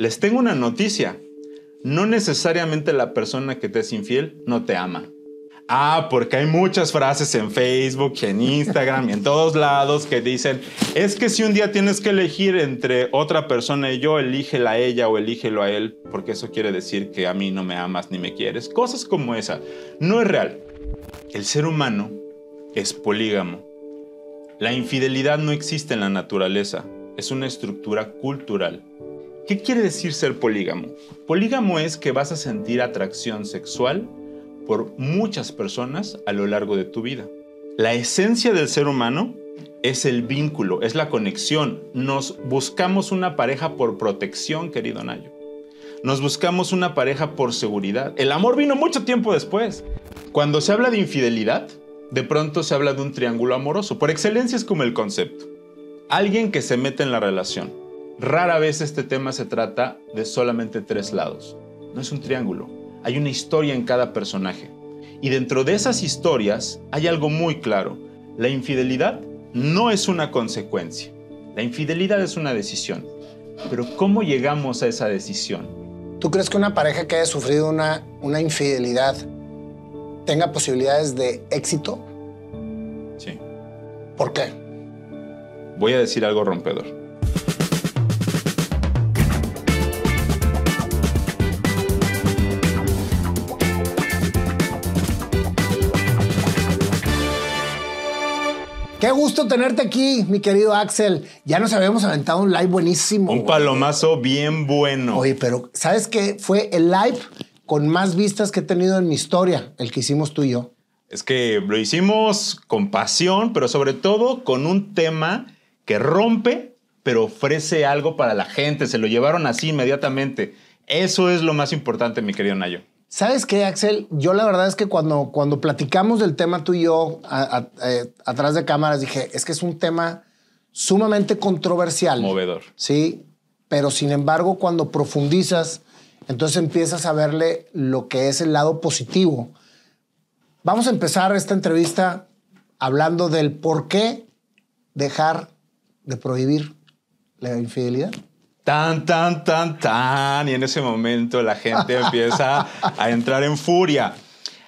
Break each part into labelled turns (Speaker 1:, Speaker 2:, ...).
Speaker 1: Les tengo una noticia. No necesariamente la persona que te es infiel no te ama. Ah, porque hay muchas frases en Facebook, en Instagram y en todos lados que dicen, es que si un día tienes que elegir entre otra persona y yo, elígela a ella o elígelo a él, porque eso quiere decir que a mí no me amas ni me quieres. Cosas como esa. No es real. El ser humano es polígamo. La infidelidad no existe en la naturaleza, es una estructura cultural. ¿Qué quiere decir ser polígamo? Polígamo es que vas a sentir atracción sexual por muchas personas a lo largo de tu vida. La esencia del ser humano es el vínculo, es la conexión. Nos buscamos una pareja por protección, querido Nayo. Nos buscamos una pareja por seguridad. El amor vino mucho tiempo después. Cuando se habla de infidelidad, de pronto se habla de un triángulo amoroso. Por excelencia es como el concepto. Alguien que se mete en la relación Rara vez este tema se trata de solamente tres lados. No es un triángulo. Hay una historia en cada personaje. Y dentro de esas historias hay algo muy claro. La infidelidad no es una consecuencia. La infidelidad es una decisión. Pero ¿cómo llegamos
Speaker 2: a esa decisión? ¿Tú crees que una pareja que haya sufrido una, una infidelidad tenga posibilidades de éxito? Sí. ¿Por qué?
Speaker 1: Voy a decir algo rompedor.
Speaker 2: Qué gusto tenerte aquí, mi querido Axel. Ya nos habíamos aventado un live buenísimo. Un
Speaker 1: palomazo bien bueno. Oye, pero
Speaker 2: ¿sabes qué? Fue el live con más vistas que he tenido en mi historia, el que hicimos tú y yo.
Speaker 1: Es que lo hicimos con pasión, pero sobre todo con un tema que rompe, pero ofrece algo para la gente. Se lo llevaron así inmediatamente. Eso es lo más importante, mi querido Nayo.
Speaker 2: ¿Sabes qué, Axel? Yo la verdad es que cuando, cuando platicamos del tema tú y yo eh, atrás de cámaras dije, es que es un tema sumamente controversial. Movedor. Sí, pero sin embargo cuando profundizas, entonces empiezas a verle lo que es el lado positivo. Vamos a empezar esta entrevista hablando del por qué dejar de prohibir la infidelidad tan, tan,
Speaker 1: tan, tan. Y en ese momento la gente empieza a entrar en furia.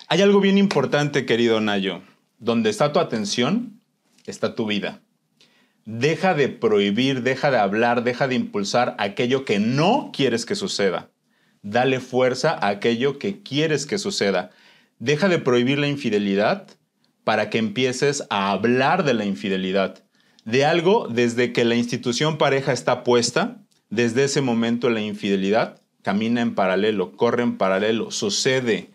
Speaker 1: Hay algo bien importante, querido Nayo. Donde está tu atención, está tu vida. Deja de prohibir, deja de hablar, deja de impulsar aquello que no quieres que suceda. Dale fuerza a aquello que quieres que suceda. Deja de prohibir la infidelidad para que empieces a hablar de la infidelidad de algo desde que la institución pareja está puesta desde ese momento la infidelidad camina en paralelo, corre en paralelo, sucede.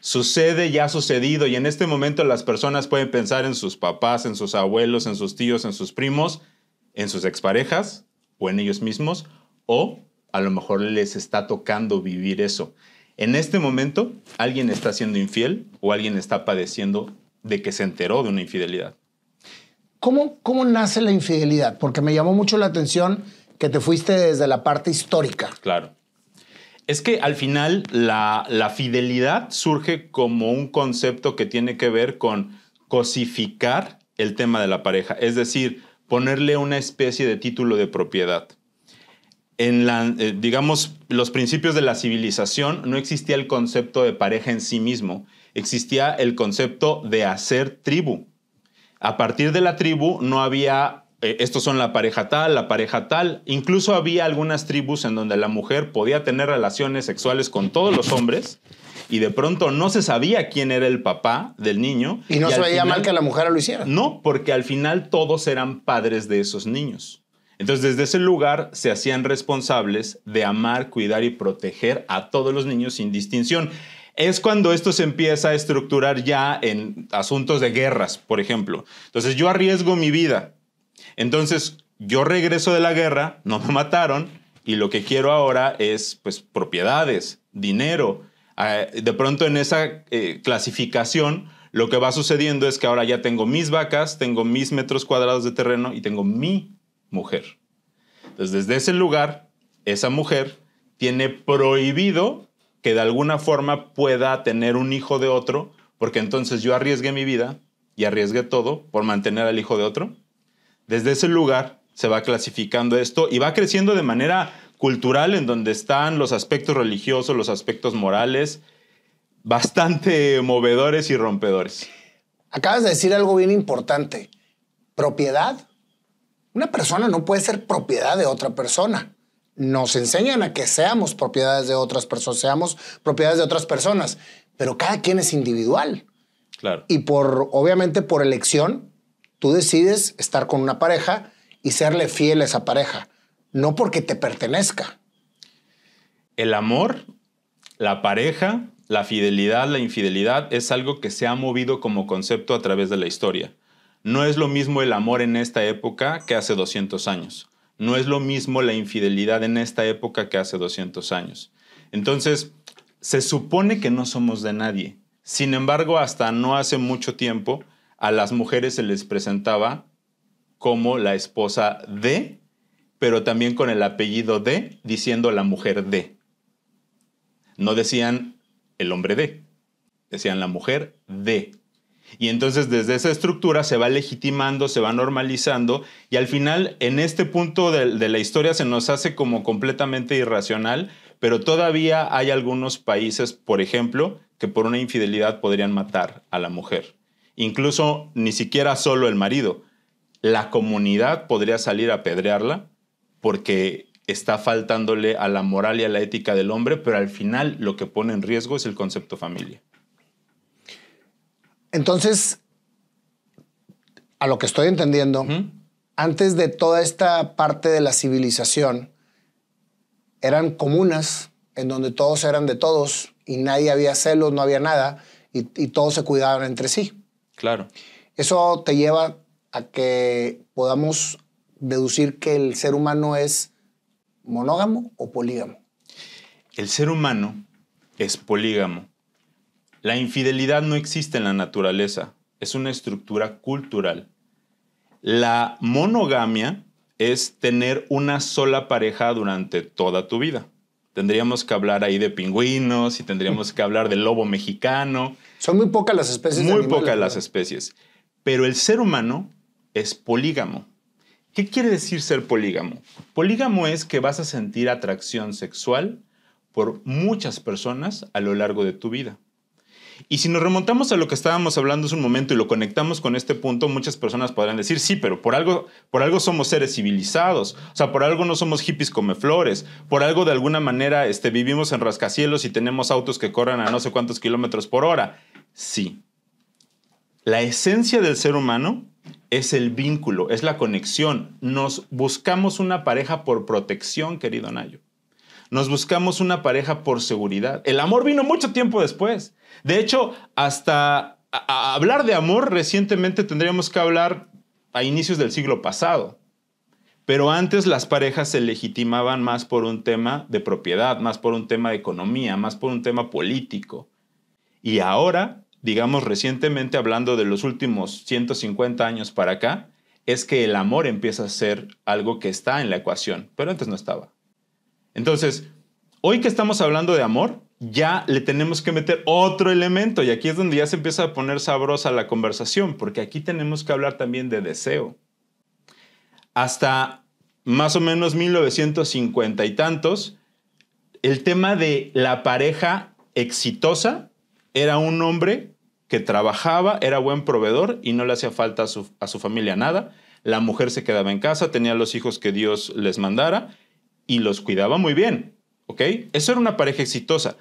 Speaker 1: Sucede ya ha sucedido y en este momento las personas pueden pensar en sus papás, en sus abuelos, en sus tíos, en sus primos, en sus exparejas o en ellos mismos o a lo mejor les está tocando vivir eso. En este momento alguien está siendo infiel o alguien está padeciendo de que se enteró de una infidelidad.
Speaker 2: ¿Cómo, cómo nace la infidelidad? Porque me llamó mucho la atención que te fuiste desde la parte histórica.
Speaker 1: Claro. Es que al final la, fidelidad surge como un concepto que tiene que ver con cosificar el tema de la pareja, es decir, ponerle una especie de título de propiedad. En la, eh, digamos, los principios de la civilización no existía el concepto de pareja en sí mismo, existía el concepto de hacer tribu. A partir de la tribu no había eh, estos son la pareja tal, la pareja tal. Incluso había algunas tribus en donde la mujer podía tener relaciones sexuales con todos los hombres y de pronto no se sabía quién era el papá del niño. Y no se veía mal que la mujer lo hiciera. No, porque al final todos eran padres de esos niños. Entonces, desde ese lugar se hacían responsables de amar, cuidar y proteger a todos los niños sin distinción. Es cuando esto se empieza a estructurar ya en asuntos de guerras, por ejemplo. Entonces, yo arriesgo mi vida entonces, yo regreso de la guerra, no me mataron, y lo que quiero ahora es, pues, propiedades, dinero. Ah, de pronto en esa eh, clasificación, lo que va sucediendo es que ahora ya tengo mis vacas, tengo mis metros cuadrados de terreno y tengo mi mujer. Entonces, desde ese lugar, esa mujer tiene prohibido que de alguna forma pueda tener un hijo de otro, porque entonces yo arriesgué mi vida y arriesgué todo por mantener al hijo de otro. Desde ese lugar se va clasificando esto y va creciendo de manera cultural en donde están los aspectos religiosos, los aspectos morales, bastante movedores y rompedores.
Speaker 2: Acabas de decir algo bien importante. Propiedad. Una persona no puede ser propiedad de otra persona. Nos enseñan a que seamos propiedades de otras personas, seamos propiedades de otras personas, pero cada quien es individual. Claro. Y por, obviamente, por elección, Tú decides estar con una pareja y serle fiel a esa pareja, no porque te pertenezca.
Speaker 1: El amor, la pareja, la fidelidad, la infidelidad es algo que se ha movido como concepto a través de la historia. No es lo mismo el amor en esta época que hace 200 años. No es lo mismo la infidelidad en esta época que hace 200 años. Entonces, se supone que no somos de nadie. Sin embargo, hasta no hace mucho tiempo, a las mujeres se les presentaba como la esposa de, pero también con el apellido de, diciendo la mujer de. No decían el hombre de, decían la mujer de. Y entonces desde esa estructura se va legitimando, se va normalizando y al final en este punto de, la historia se nos hace como completamente irracional, pero todavía hay algunos países, por ejemplo, que por una infidelidad podrían matar a la mujer incluso ni siquiera solo el marido. La comunidad podría salir a apedrearla porque está faltándole a la moral y a la ética del hombre, pero al final lo que pone en riesgo es el concepto familia.
Speaker 2: Entonces, a lo que estoy entendiendo, antes de toda esta parte de la civilización, eran comunas en donde todos eran de todos y nadie había celos, no había nada y todos se cuidaban entre sí. Claro. Eso te lleva a que podamos deducir que el ser humano es monógamo o polígamo.
Speaker 1: El ser humano es polígamo. La infidelidad no existe en la naturaleza, es una estructura cultural. La monogamia es tener una sola pareja durante toda tu vida tendríamos que hablar ahí de pingüinos y tendríamos que hablar del lobo mexicano. Son muy pocas las especies. Muy pocas las especies. Pero el ser humano es polígamo. ¿Qué quiere decir ser polígamo? Polígamo es que vas a sentir atracción sexual por muchas personas a lo largo de tu vida. Y si nos remontamos a lo que estábamos hablando hace un momento y lo conectamos con este punto, muchas personas podrán decir, sí, pero por algo, por algo somos seres civilizados, o sea, por algo no somos hippies come flores, por algo de alguna manera este, vivimos en rascacielos y tenemos autos que corran a no sé cuántos kilómetros por hora. Sí. La esencia del ser humano es el vínculo, es la conexión. Nos buscamos una pareja por protección, querido Nayo. Nos buscamos una pareja por seguridad. El amor vino mucho tiempo después. De hecho, hasta hablar de amor recientemente tendríamos que hablar a inicios del siglo pasado. Pero antes las parejas se legitimaban más por un tema de propiedad, más por un tema de economía, más por un tema político. Y ahora, digamos recientemente, hablando de los últimos 150 años para acá, es que el amor empieza a ser algo que está en la ecuación, pero antes no estaba. Entonces, hoy que estamos hablando de amor, ya le tenemos que meter otro elemento y aquí es donde ya se empieza a poner sabrosa la conversación, porque aquí tenemos que hablar también de deseo. Hasta más o menos 1950 y tantos, el tema de la pareja exitosa era un hombre que trabajaba, era buen proveedor y no le hacía falta a su, a su familia nada. La mujer se quedaba en casa, tenía los hijos que Dios les mandara y los cuidaba muy bien, ¿ok? Eso era una pareja exitosa.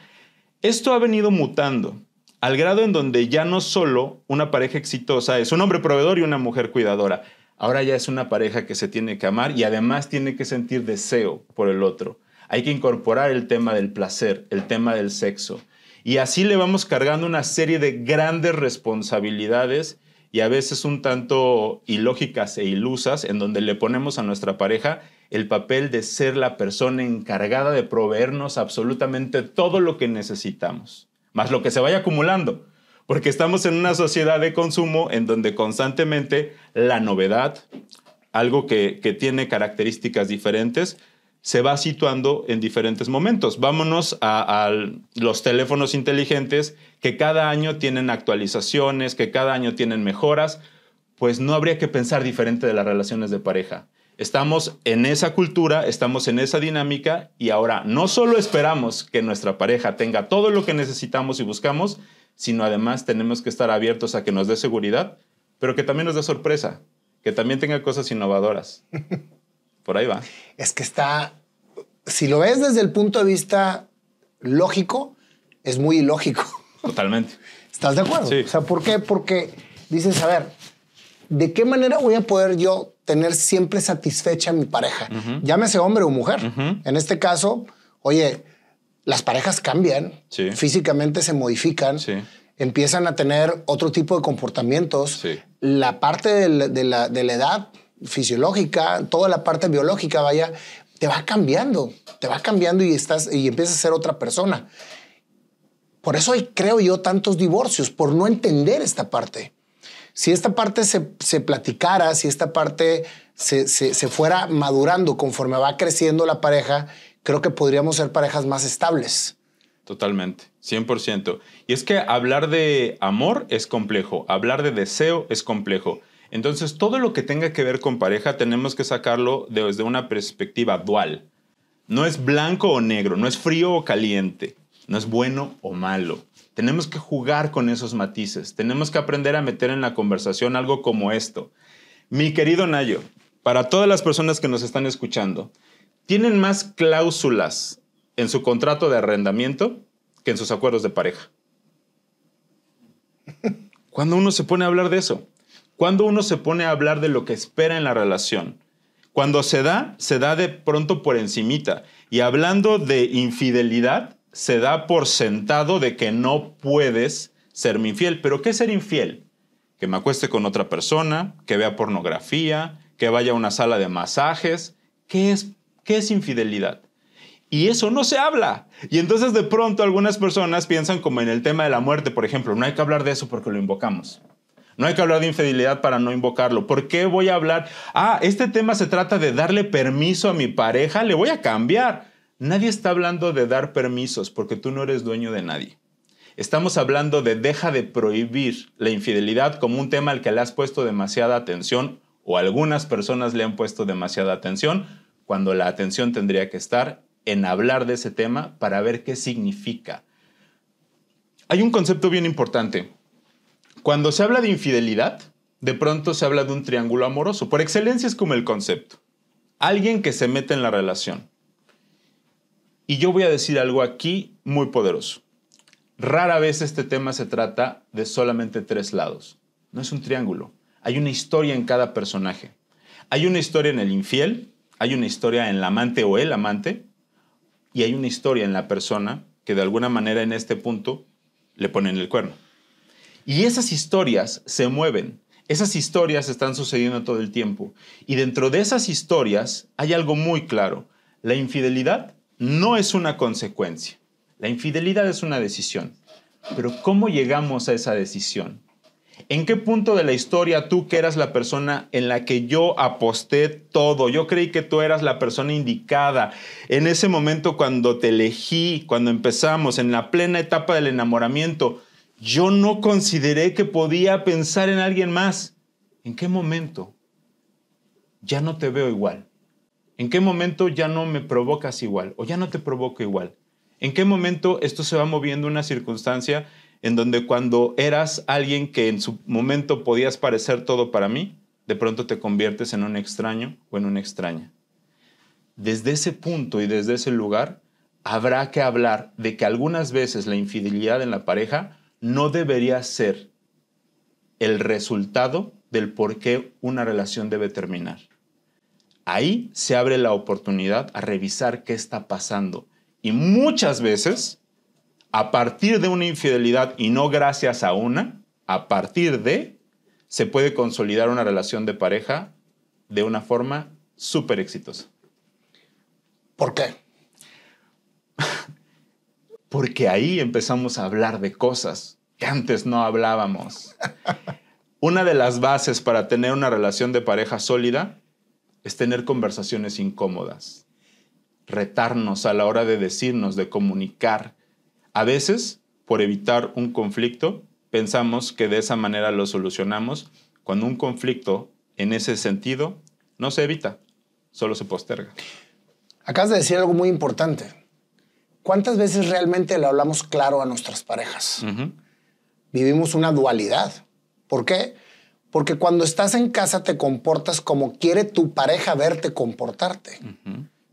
Speaker 1: Esto ha venido mutando al grado en donde ya no solo una pareja exitosa es un hombre proveedor y una mujer cuidadora, ahora ya es una pareja que se tiene que amar y además tiene que sentir deseo por el otro. Hay que incorporar el tema del placer, el tema del sexo. Y así le vamos cargando una serie de grandes responsabilidades y a veces un tanto ilógicas e ilusas en donde le ponemos a nuestra pareja el papel de ser la persona encargada de proveernos absolutamente todo lo que necesitamos, más lo que se vaya acumulando, porque estamos en una sociedad de consumo en donde constantemente la novedad, algo que, tiene características diferentes, se va situando en diferentes momentos. Vámonos a los teléfonos inteligentes que cada año tienen actualizaciones, que cada año tienen mejoras, pues no habría que pensar diferente de las relaciones de pareja. Estamos en esa cultura, estamos en esa dinámica y ahora no solo esperamos que nuestra pareja tenga todo lo que necesitamos y buscamos, sino además tenemos que estar abiertos a que nos dé seguridad, pero que también nos dé sorpresa, que también tenga cosas
Speaker 2: innovadoras. Por ahí va. Es que está, si lo ves desde el punto de vista lógico, es muy ilógico. Totalmente. ¿Estás de acuerdo? Sí. O sea, ¿por qué? Porque dices, a ver, ¿de qué manera voy a poder yo tener siempre satisfecha a mi pareja? Llámese hombre o mujer. En este caso, oye, las parejas cambian, físicamente se modifican. empiezan a tener otro tipo de comportamientos. La parte de la, edad fisiológica, toda la parte biológica, vaya, te va cambiando, te va cambiando y, estás, y empiezas a ser otra persona. Por eso hay, creo yo, tantos divorcios, por no entender esta parte. Si esta parte se, se platicara, si esta parte se, se fuera madurando conforme va creciendo la pareja, creo que podríamos ser parejas más estables.
Speaker 1: Totalmente, 100%. Y es que hablar de amor es complejo, hablar de deseo es complejo. Entonces, todo lo que tenga que ver con pareja tenemos que sacarlo desde una perspectiva dual. No es blanco o negro, no es frío o caliente. No es bueno o malo. Tenemos que jugar con esos matices. Tenemos que aprender a meter en la conversación algo como esto. Mi querido Nayo, para todas las personas que nos están escuchando, tienen más cláusulas en su contrato de arrendamiento que en sus acuerdos de pareja. Cuando uno se pone a hablar de eso, cuando uno se pone a hablar de lo que espera en la relación, cuando se da, se da de pronto por encimita. Y hablando de infidelidad, se da por sentado de que no puedes ser mi infiel. ¿Pero qué es ser infiel? Que me acueste con otra persona, que vea pornografía, que vaya a una sala de masajes. ¿Qué es, qué es infidelidad? Y eso no se habla. Y entonces de pronto algunas personas piensan como en el tema de la muerte, por ejemplo, no hay que hablar de eso porque lo invocamos. No hay que hablar de infidelidad para no invocarlo. ¿Por qué voy a hablar? Ah, este tema se trata de darle permiso a mi pareja, le voy a cambiar. Nadie está hablando de dar permisos porque tú no eres dueño de nadie. Estamos hablando de deja de prohibir la infidelidad como un tema al que le has puesto demasiada atención o algunas personas le han puesto demasiada atención cuando la atención tendría que estar en hablar de ese tema para ver qué significa. Hay un concepto bien importante. Cuando se habla de infidelidad, de pronto se habla de un triángulo amoroso. Por excelencia es como el concepto. Alguien que se mete en la relación y yo voy a decir algo aquí muy poderoso. Rara vez este tema se trata de solamente tres lados. No es un triángulo. Hay una historia en cada personaje. Hay una historia en el infiel, hay una historia en el amante o el amante, y hay una historia en la persona que de alguna manera en este punto le pone en el cuerno. Y esas historias se mueven, esas historias están sucediendo todo el tiempo. Y dentro de esas historias hay algo muy claro. La infidelidad no es una consecuencia. La infidelidad es una decisión. Pero ¿cómo llegamos a esa decisión? ¿En qué punto de la historia tú que eras la persona en la que yo aposté todo? Yo creí que tú eras la persona indicada. En ese momento cuando te elegí, cuando empezamos, en la plena etapa del enamoramiento, yo no consideré que podía pensar en alguien más. ¿En qué momento? Ya no te veo igual. ¿En qué momento ya no me provocas igual o ya no te provoco igual? ¿En qué momento esto se va moviendo una circunstancia en donde cuando eras alguien que en su momento podías parecer todo para mí, de pronto te conviertes en un extraño o en una extraña? Desde ese punto y desde ese lugar, habrá que hablar de que algunas veces la infidelidad en la pareja no debería ser el resultado del por qué una relación debe terminar. Ahí se abre la oportunidad a revisar qué está pasando. Y muchas veces, a partir de una infidelidad y no gracias a una, a partir de, se puede consolidar una relación de pareja de una forma súper exitosa. ¿Por qué? Porque ahí empezamos a hablar de cosas que antes no hablábamos. una de las bases para tener una relación de pareja sólida es tener conversaciones incómodas, retarnos a la hora de decirnos, de comunicar. A veces, por evitar un conflicto, pensamos que de esa manera lo solucionamos cuando un conflicto en ese sentido no se evita, solo se posterga.
Speaker 2: Acabas de decir algo muy importante. ¿Cuántas veces realmente le hablamos claro a nuestras parejas? Vivimos una dualidad. ¿Por qué? Porque cuando estás en casa te comportas como quiere tu pareja verte comportarte,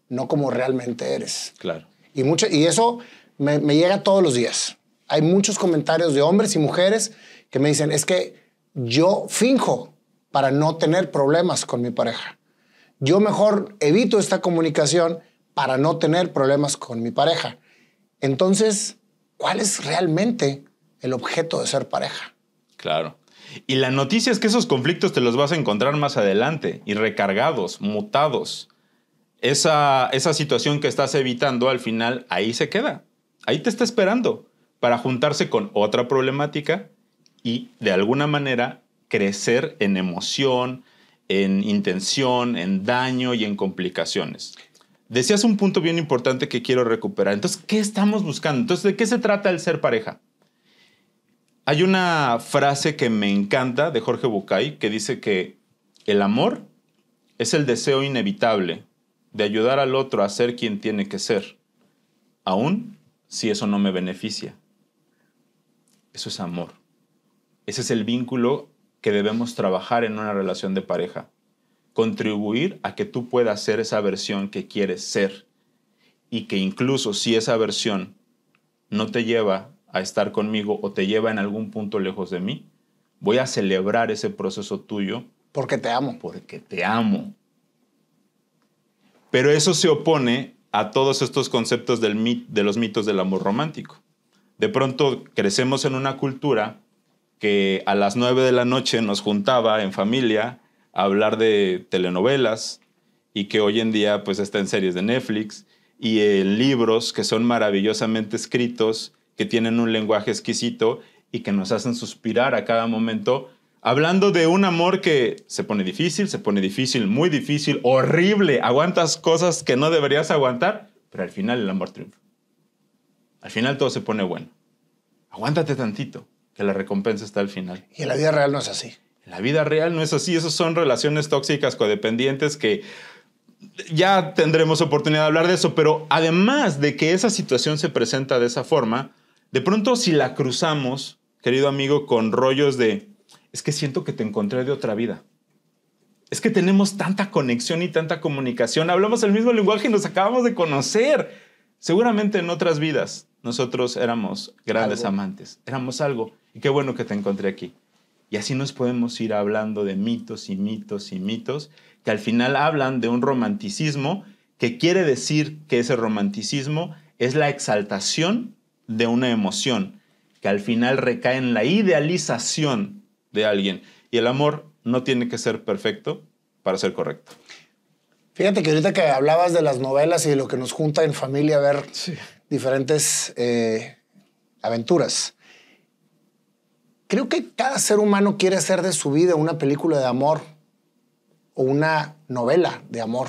Speaker 2: no como realmente eres. Claro. Y, eso me, me, llega todos los días. Hay muchos comentarios de hombres y mujeres que me dicen, es que yo finjo para no tener problemas con mi pareja. Yo mejor evito esta comunicación para no tener problemas con mi pareja. Entonces, ¿cuál es realmente el objeto de ser pareja?
Speaker 1: Claro. Y la noticia es que esos conflictos te los vas a encontrar más adelante y recargados, mutados. Esa, esa situación que estás evitando al final ahí se queda. Ahí te está esperando para juntarse con otra problemática y de alguna manera crecer en emoción, en intención, en daño y en complicaciones. Decías un punto bien importante que quiero recuperar. Entonces, ¿qué estamos buscando? Entonces, ¿de qué se trata el ser pareja? Hay una frase que me encanta de Jorge Bucay que dice que el amor es el deseo inevitable de ayudar al otro a ser quien tiene que ser, aun si eso no me beneficia. Eso es amor. Ese es el vínculo que debemos trabajar en una relación de pareja. Contribuir a que tú puedas ser esa versión que quieres ser y que incluso si esa versión no te lleva a estar conmigo o te lleva en algún punto lejos de mí, voy a celebrar ese proceso tuyo.
Speaker 2: Porque te amo. Porque
Speaker 1: te amo. Pero eso se opone a todos estos conceptos del de los mitos del amor romántico. De pronto crecemos en una cultura que a las nueve de la noche nos juntaba en familia a hablar de telenovelas y que hoy en día pues está en series de Netflix y en libros que son maravillosamente escritos que tienen un lenguaje exquisito y que nos hacen suspirar a cada momento, hablando de un amor que se pone difícil, se pone difícil, muy difícil, horrible, aguantas cosas que no deberías aguantar, pero al final el amor triunfa. Al final todo se pone bueno. Aguántate tantito, que la recompensa está al final.
Speaker 2: Y en la vida real no es así.
Speaker 1: En la vida real no es así. Esas son relaciones tóxicas codependientes que ya tendremos oportunidad de hablar de eso, pero además de que esa situación se presenta de esa forma, de pronto si la cruzamos, querido amigo, con rollos de, es que siento que te encontré de otra vida. Es que tenemos tanta conexión y tanta comunicación, hablamos el mismo lenguaje y nos acabamos de conocer. Seguramente en otras vidas nosotros éramos grandes amantes, éramos algo. Y qué bueno que te encontré aquí. Y así nos podemos ir hablando de mitos y mitos y mitos que al final hablan de un romanticismo que quiere decir que ese romanticismo es la exaltación de una emoción que al final recae en la idealización de alguien. Y el amor no tiene que ser perfecto para ser correcto.
Speaker 2: Fíjate que ahorita que hablabas de las novelas y de lo que nos junta en familia a ver diferentes eh, aventuras. Creo que cada ser humano quiere hacer de su vida una película de amor o una novela de amor.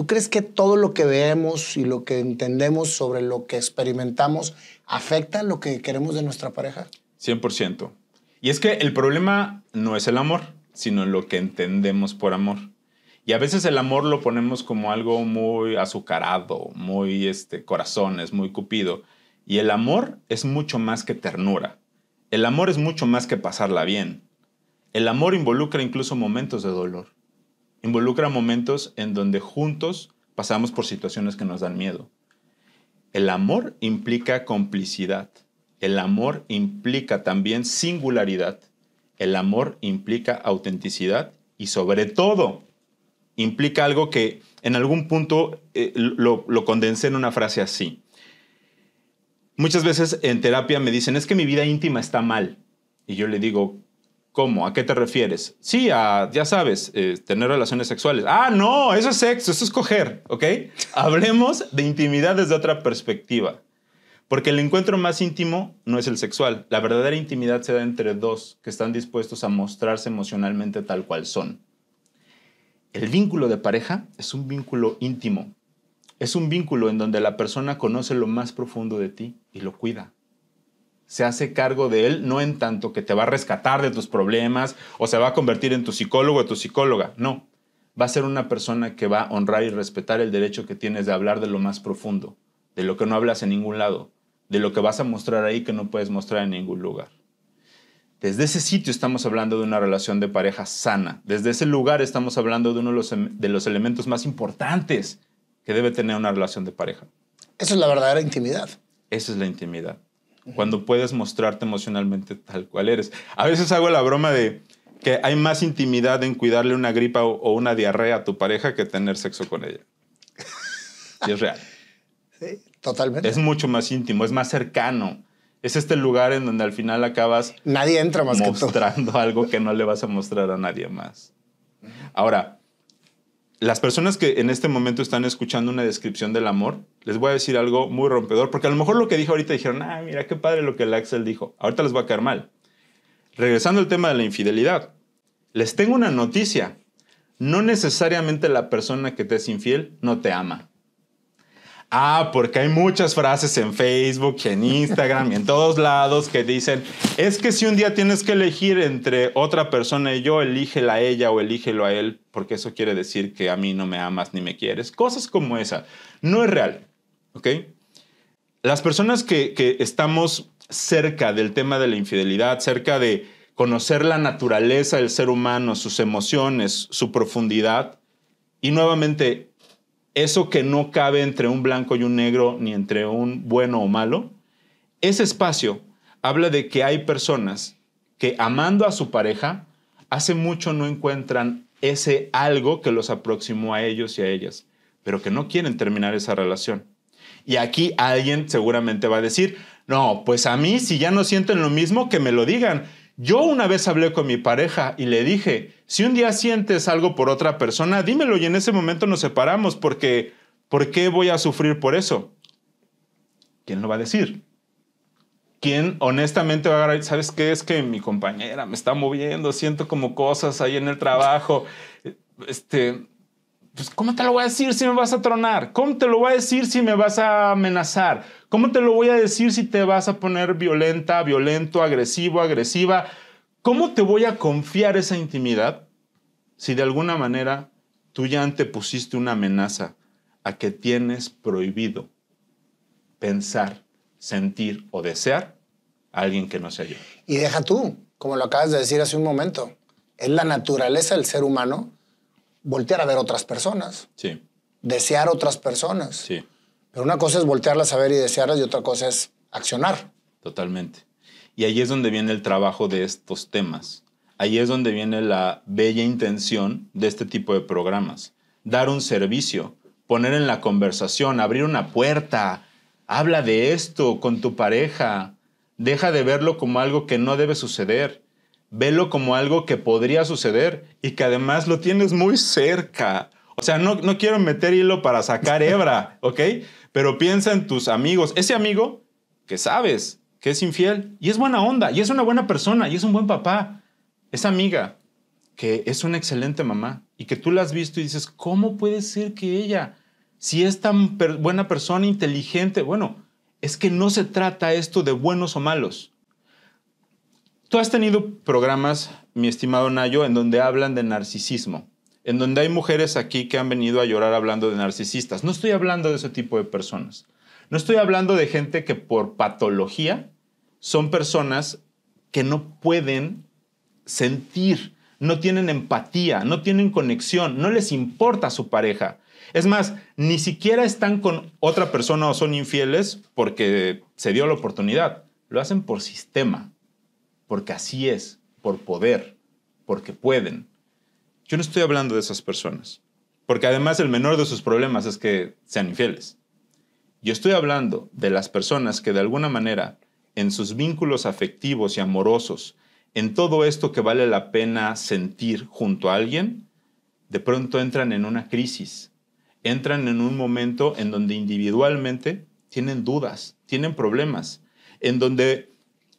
Speaker 2: ¿Tú crees que todo lo que vemos y lo que entendemos sobre lo que experimentamos afecta lo que queremos de nuestra pareja?
Speaker 1: 100%. Y es que el problema no es el amor, sino lo que entendemos por amor. Y a veces el amor lo ponemos como algo muy azucarado, muy este, corazones, muy cupido. Y el amor es mucho más que ternura. El amor es mucho más que pasarla bien. El amor involucra incluso momentos de dolor involucra momentos en donde juntos pasamos por situaciones que nos dan miedo. El amor implica complicidad. El amor implica también singularidad. El amor implica autenticidad y sobre todo implica algo que en algún punto eh, lo, lo condensé en una frase así. Muchas veces en terapia me dicen, es que mi vida íntima está mal. Y yo le digo, ¿Cómo? ¿A qué te refieres? Sí, a, ya sabes, eh, tener relaciones sexuales. Ah, no, eso es sexo, eso es coger, ¿ok? Hablemos de intimidad desde otra perspectiva. Porque el encuentro más íntimo no es el sexual. La verdadera intimidad se da entre dos que están dispuestos a mostrarse emocionalmente tal cual son. El vínculo de pareja es un vínculo íntimo. Es un vínculo en donde la persona conoce lo más profundo de ti y lo cuida se hace cargo de él, no en tanto que te va a rescatar de tus problemas o se va a convertir en tu psicólogo o tu psicóloga, no. Va a ser una persona que va a honrar y respetar el derecho que tienes de hablar de lo más profundo, de lo que no hablas en ningún lado, de lo que vas a mostrar ahí que no puedes mostrar en ningún lugar. Desde ese sitio estamos hablando de una relación de pareja sana. Desde ese lugar estamos hablando de uno de los, em, elementos más importantes que debe tener una relación de pareja.
Speaker 2: Esa es la verdadera intimidad.
Speaker 1: Esa es la intimidad cuando puedes mostrarte emocionalmente tal cual eres. A veces hago la broma de que hay más intimidad en cuidarle una gripa o una diarrea a tu pareja que tener sexo con ella. y es real. Sí, totalmente. Es mucho más íntimo, es más cercano. Es este lugar en donde al final acabas... Nadie entra más mostrando que algo que no le vas a mostrar a nadie más. Ahora, las personas que en este momento están escuchando una descripción del amor, les voy a decir algo muy rompedor, porque a lo mejor lo que dijo ahorita dijeron, ah, mira qué padre lo que el Axel dijo. Ahorita les va a caer mal. Regresando al tema de la infidelidad, les tengo una noticia. No necesariamente la persona que te es infiel no te ama. Ah, porque hay muchas frases en Facebook, en Instagram y en todos lados que dicen, es que si un día tienes que elegir entre otra persona y yo, elígela a ella o elígelo a él, porque eso quiere decir que a mí no me amas ni me quieres. Cosas como esa. No es real, ¿ok? Las personas que, que estamos cerca del tema de la infidelidad, cerca de conocer la naturaleza del ser humano, sus emociones, su profundidad, y nuevamente eso que no cabe entre un blanco y un negro, ni entre un bueno o malo, ese espacio habla de que hay personas que amando a su pareja, hace mucho no encuentran ese algo que los aproximó a ellos y a ellas, pero que no quieren terminar esa relación. Y aquí alguien seguramente va a decir, no, pues a mí si ya no sienten lo mismo, que me lo digan. Yo una vez hablé con mi pareja y le dije, si un día sientes algo por otra persona, dímelo y en ese momento nos separamos porque ¿por qué voy a sufrir por eso? ¿Quién lo va a decir? ¿Quién honestamente va a agarrar, sabes qué es que mi compañera me está moviendo, siento como cosas ahí en el trabajo? Este, pues, ¿cómo te lo voy a decir si me vas a tronar? ¿Cómo te lo voy a decir si me vas a amenazar? ¿Cómo te lo voy a decir si te vas a poner violenta, violento, agresivo, agresiva? ¿Cómo te voy a confiar esa intimidad si de alguna manera tú ya pusiste una amenaza a que tienes prohibido pensar, sentir o desear a alguien que no sea yo?
Speaker 2: Y deja tú, como lo acabas de decir hace un momento, es la naturaleza del ser humano voltear a ver otras personas. Sí. Desear otras personas. Sí. Pero una cosa es voltearlas a ver y desearlas y otra cosa es accionar.
Speaker 1: Totalmente. Y ahí es donde viene el trabajo de estos temas. Ahí es donde viene la bella intención de este tipo de programas. Dar un servicio, poner en la conversación, abrir una puerta, habla de esto con tu pareja, deja de verlo como algo que no debe suceder, velo como algo que podría suceder y que además lo tienes muy cerca. O sea, no, no quiero meter hilo para sacar hebra, ¿ok? Pero piensa en tus amigos, ese amigo que sabes que es infiel y es buena onda y es una buena persona y es un buen papá, esa amiga que es una excelente mamá y que tú la has visto y dices, ¿cómo puede ser que ella, si es tan buena persona, inteligente, bueno, es que no se trata esto de buenos o malos. Tú has tenido programas, mi estimado Nayo, en donde hablan de narcisismo en donde hay mujeres aquí que han venido a llorar hablando de narcisistas. No estoy hablando de ese tipo de personas. No estoy hablando de gente que por patología son personas que no pueden sentir, no tienen empatía, no tienen conexión, no les importa a su pareja. Es más, ni siquiera están con otra persona o son infieles porque se dio la oportunidad. Lo hacen por sistema, porque así es, por poder, porque pueden. Yo no estoy hablando de esas personas, porque además el menor de sus problemas es que sean infieles. Yo estoy hablando de las personas que de alguna manera, en sus vínculos afectivos y amorosos, en todo esto que vale la pena sentir junto a alguien, de pronto entran en una crisis, entran en un momento en donde individualmente tienen dudas, tienen problemas, en donde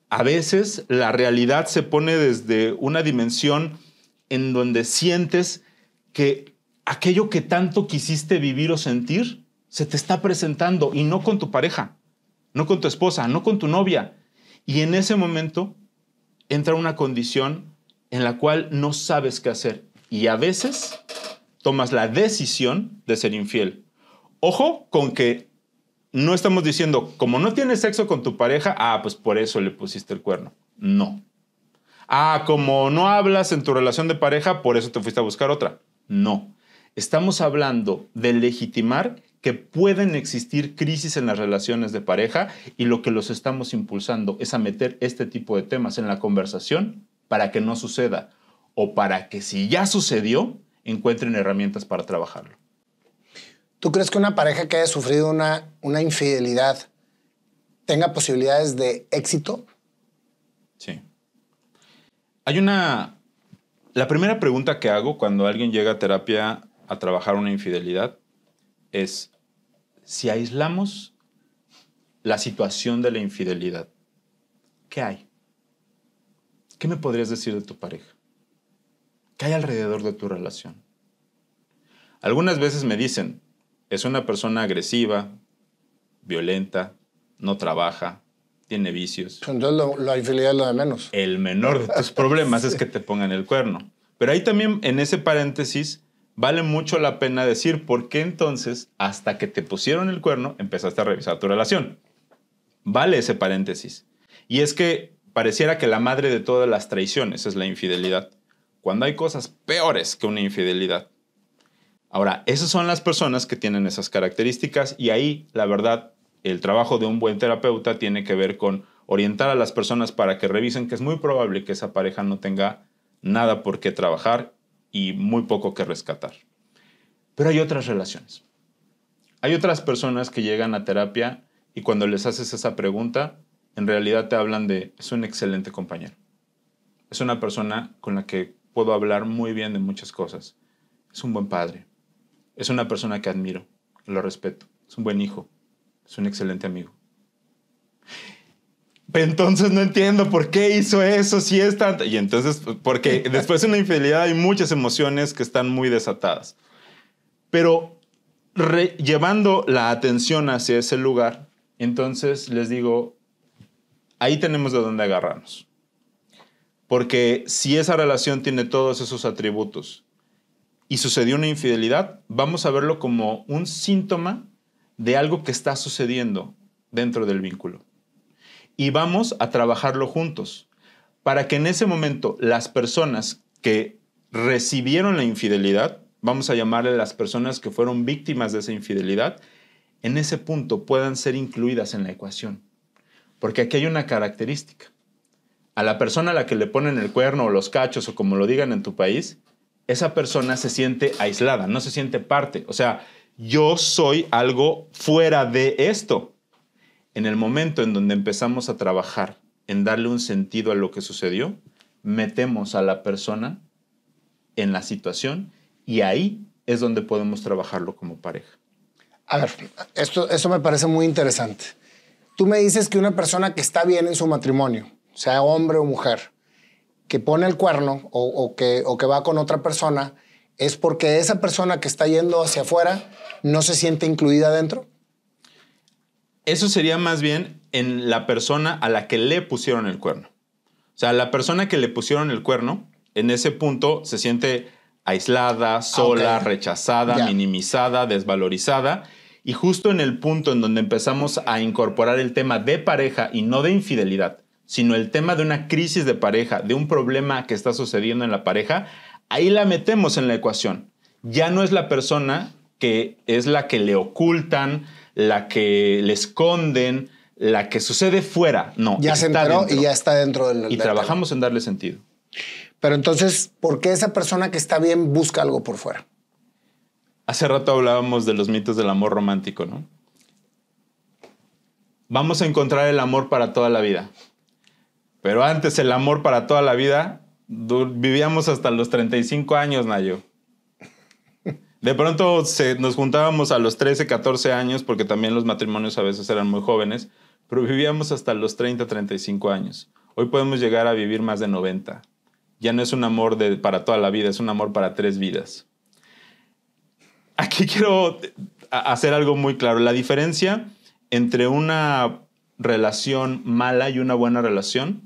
Speaker 1: a veces la realidad se pone desde una dimensión en donde sientes que aquello que tanto quisiste vivir o sentir se te está presentando y no con tu pareja, no con tu esposa, no con tu novia. Y en ese momento entra una condición en la cual no sabes qué hacer y a veces tomas la decisión de ser infiel. Ojo con que no estamos diciendo, como no tienes sexo con tu pareja, ah, pues por eso le pusiste el cuerno. No ah, como no hablas en tu relación de pareja, por eso te fuiste a buscar otra. No, estamos hablando de legitimar que pueden existir crisis en las relaciones de pareja y lo que los estamos impulsando es a meter este tipo de temas en la conversación para que no suceda o para que si ya sucedió, encuentren herramientas para trabajarlo.
Speaker 2: ¿Tú crees que una pareja que haya sufrido una, una infidelidad tenga posibilidades de éxito?
Speaker 1: hay una... La primera pregunta que hago cuando alguien llega a terapia a trabajar una infidelidad es si aislamos la situación de la infidelidad, ¿qué hay? ¿Qué me podrías decir de tu pareja? ¿Qué hay alrededor de tu relación? Algunas veces me dicen, es una persona agresiva, violenta, no trabaja, tiene vicios.
Speaker 2: Pues, entonces la infidelidad es lo de menos. El menor de tus problemas es que
Speaker 1: te pongan el cuerno. Pero ahí también, en ese paréntesis, vale mucho la pena decir por qué entonces, hasta que te pusieron el cuerno, empezaste a revisar tu relación. Vale ese paréntesis. Y es que pareciera que la madre de todas las traiciones es la infidelidad, cuando hay cosas peores que una infidelidad. Ahora, esas son las personas que tienen esas características y ahí, la verdad, el trabajo de un buen terapeuta tiene que ver con orientar a las personas para que revisen que es muy probable que esa pareja no tenga nada por qué trabajar y muy poco que rescatar. Pero hay otras relaciones. Hay otras personas que llegan a terapia y cuando les haces esa pregunta, en realidad te hablan de, es un excelente compañero. Es una persona con la que puedo hablar muy bien de muchas cosas. Es un buen padre. Es una persona que admiro, lo respeto. Es un buen hijo, es un excelente amigo. Entonces no entiendo por qué hizo eso si es tanto. Y entonces, porque después de una infidelidad hay muchas emociones que están muy desatadas. Pero llevando la atención hacia ese lugar, entonces les digo, ahí tenemos de dónde agarrarnos. Porque si esa relación tiene todos esos atributos y sucedió una infidelidad, vamos a verlo como un síntoma de algo que está sucediendo dentro del vínculo. Y vamos a trabajarlo juntos para que en ese momento las personas que recibieron la infidelidad, vamos a llamarle las personas que fueron víctimas de esa infidelidad, en ese punto puedan ser incluidas en la ecuación. Porque aquí hay una característica. A la persona a la que le ponen el cuerno o los cachos o como lo digan en tu país, esa persona se siente aislada, no se siente parte. O sea, yo soy algo fuera de esto. En el momento en donde empezamos a trabajar en darle un sentido a lo que sucedió, metemos a la persona en la situación y ahí es donde podemos trabajarlo como pareja.
Speaker 2: A ver, esto, me parece muy interesante. Tú me dices que una persona que está bien en su matrimonio, sea hombre o mujer, que pone el cuerno o, que, o que va con otra persona, es porque esa persona que está yendo hacia afuera no se siente incluida dentro?
Speaker 1: Eso sería más bien en la persona a la que le pusieron el cuerno. O sea, la persona que le pusieron el cuerno, en ese punto se siente aislada, sola, rechazada, minimizada, desvalorizada. Y justo en el punto en donde empezamos a incorporar el tema de pareja y no de infidelidad, sino el tema de una crisis de pareja, de un problema que está sucediendo en la pareja, ahí la metemos en la ecuación. Ya no es la persona que es la que le ocultan, la que le esconden,
Speaker 2: la que sucede fuera. No. Ya se enteró y ya está dentro del. Y trabajamos en darle sentido. Pero entonces, ¿por qué esa persona que está bien busca algo por fuera?
Speaker 1: Hace rato hablábamos de los mitos del amor romántico, ¿no? Vamos a encontrar el amor para toda la vida. Pero antes el amor para toda la vida vivíamos hasta los 35 años, Nayo. De pronto nos juntábamos a los 13, 14 años, porque también los matrimonios a veces eran muy jóvenes, pero vivíamos hasta los 30, 35 años. Hoy podemos llegar a vivir más de 90. Ya no es un amor de, para toda la vida, es un amor para tres vidas. Aquí quiero hacer algo muy claro. La diferencia entre una relación mala y una buena relación,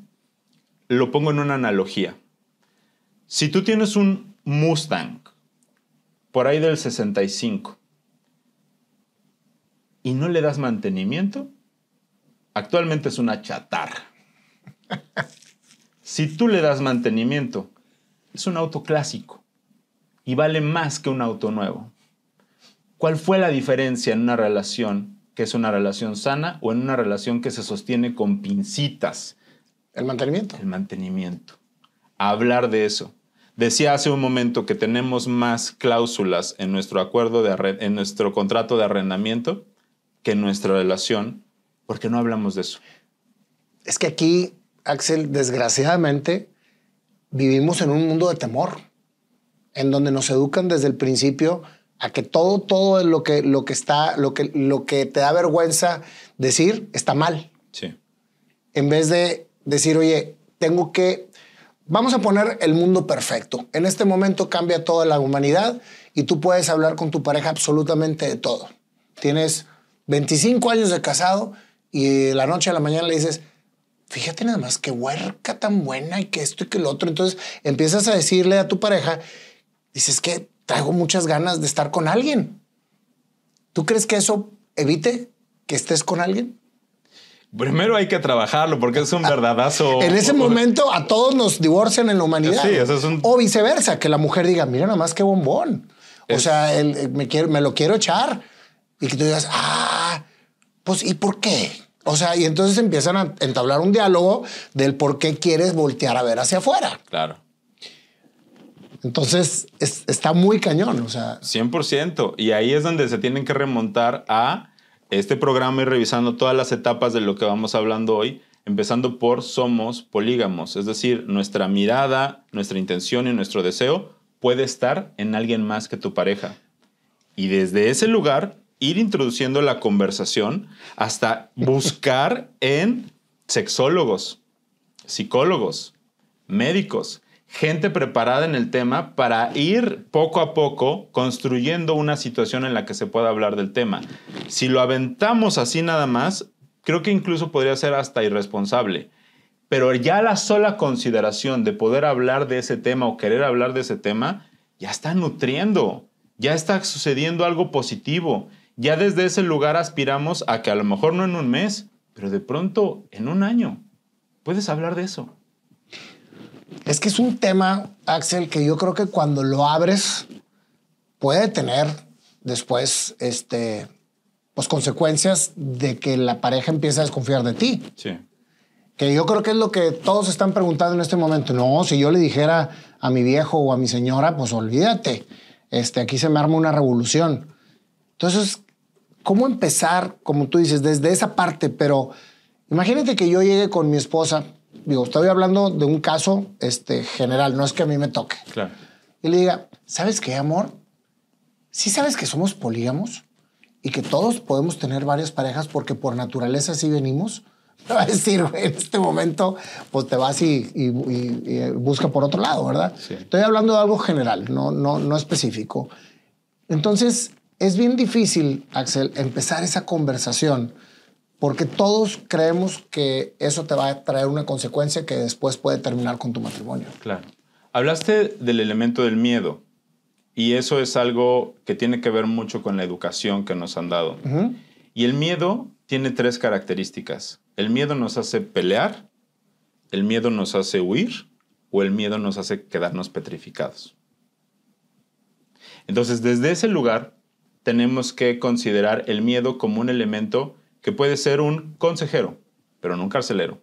Speaker 1: lo pongo en una analogía. Si tú tienes un Mustang por ahí del 65 y no le das mantenimiento, actualmente es una chatarra. si tú le das mantenimiento, es un auto clásico y vale más que un auto nuevo. ¿Cuál fue la diferencia en una relación que es una relación sana o en una relación que se sostiene con pincitas? El mantenimiento. El mantenimiento. Hablar de eso. Decía hace un momento que tenemos más cláusulas en nuestro acuerdo de en nuestro contrato de arrendamiento que en nuestra relación,
Speaker 2: porque no hablamos de eso. Es que aquí, Axel, desgraciadamente vivimos en un mundo de temor, en donde nos educan desde el principio a que todo todo lo que lo que está lo que lo que te da vergüenza decir está mal. Sí. En vez de decir, "Oye, tengo que Vamos a poner el mundo perfecto. En este momento cambia toda la humanidad y tú puedes hablar con tu pareja absolutamente de todo. Tienes 25 años de casado y la noche a la mañana le dices, fíjate nada más qué huerca tan buena y que esto y que lo otro. Entonces empiezas a decirle a tu pareja, dices que traigo muchas ganas de estar con alguien. ¿Tú crees que eso evite que estés con alguien?
Speaker 1: Primero hay que trabajarlo porque es un ah, verdadazo. En ese momento
Speaker 2: a todos nos divorcian en la humanidad. O viceversa, que la mujer diga, mira nomás qué bombón. O sea, eh, me, me lo quiero echar. Y que tú digas, ah, pues ¿y por qué? O sea, y entonces empiezan a entablar un diálogo del por qué quieres voltear a ver hacia afuera. Claro. Entonces está muy cañón, o sea.
Speaker 1: 100%. Y ahí es donde se tienen que remontar a este programa y revisando todas las etapas de lo que vamos hablando hoy, empezando por somos polígamos, es decir, nuestra mirada, nuestra intención y nuestro deseo puede estar en alguien más que tu pareja. Y desde ese lugar, ir introduciendo la conversación hasta buscar en sexólogos, psicólogos, médicos, gente preparada en el tema para ir poco a poco construyendo una situación en la que se pueda hablar del tema. Si lo aventamos así nada más, creo que incluso podría ser hasta irresponsable. Pero ya la sola consideración de poder hablar de ese tema o querer hablar de ese tema, ya está nutriendo, ya está sucediendo algo positivo. Ya desde ese lugar aspiramos a que a lo mejor no en un mes,
Speaker 2: pero de pronto en un año puedes hablar de eso. Es que es un tema, Axel, que yo creo que cuando lo abres puede tener después este, pues, consecuencias de que la pareja empiece a desconfiar de ti. Que yo creo que es lo que todos están preguntando en este momento. No, si yo le dijera a mi viejo o a mi señora, pues olvídate. Este, aquí se me arma una revolución. Entonces, ¿cómo empezar, como tú dices, desde esa parte? Pero imagínate que yo llegue con mi esposa digo, estoy hablando de un caso este, general, no es que a mí me toque. Claro. Y le diga, ¿sabes qué, amor? ¿Sí sabes que somos polígamos? Y que todos podemos tener varias parejas porque por naturaleza así venimos. Me va a decir, en este momento, pues te vas y, busca por otro lado, ¿verdad? Estoy hablando de algo general, no, no, no específico. Entonces, es bien difícil, Axel, empezar esa conversación porque todos creemos que eso te va a traer una consecuencia que después puede terminar con tu matrimonio.
Speaker 1: Claro. Hablaste del elemento del miedo. Y eso es algo que tiene que ver mucho con la educación que nos han dado. Y el miedo tiene tres características. El miedo nos hace pelear, el miedo nos hace huir o el miedo nos hace quedarnos petrificados. Entonces, desde ese lugar, tenemos que considerar el miedo como un elemento que puede ser un consejero, pero no un carcelero.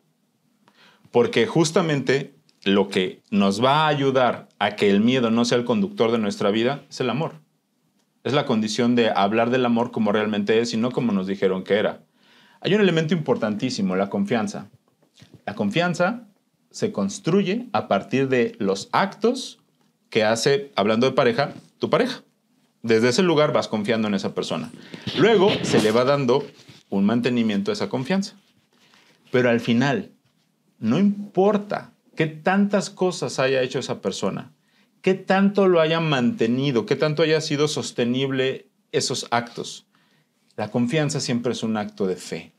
Speaker 1: Porque justamente lo que nos va a ayudar a que el miedo no sea el conductor de nuestra vida es el amor. Es la condición de hablar del amor como realmente es y no como nos dijeron que era. Hay un elemento importantísimo, la confianza. La confianza se construye a partir de los actos que hace, hablando de pareja, tu pareja. Desde ese lugar vas confiando en esa persona. Luego se le va dando un mantenimiento de esa confianza. Pero al final, no importa qué tantas cosas haya hecho esa persona, qué tanto lo haya mantenido, qué tanto haya sido sostenible esos actos. La confianza siempre es un acto de fe,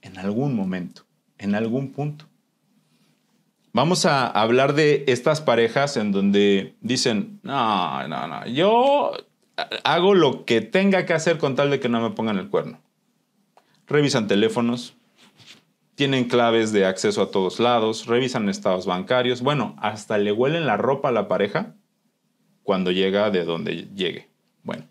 Speaker 1: en algún momento, en algún punto. Vamos a hablar de estas parejas en donde dicen, no, no, no, yo hago lo que tenga que hacer con tal de que no me pongan el cuerno revisan teléfonos, tienen claves de acceso a todos lados, revisan estados bancarios, bueno, hasta le huelen la ropa a la pareja cuando llega de donde llegue. Bueno,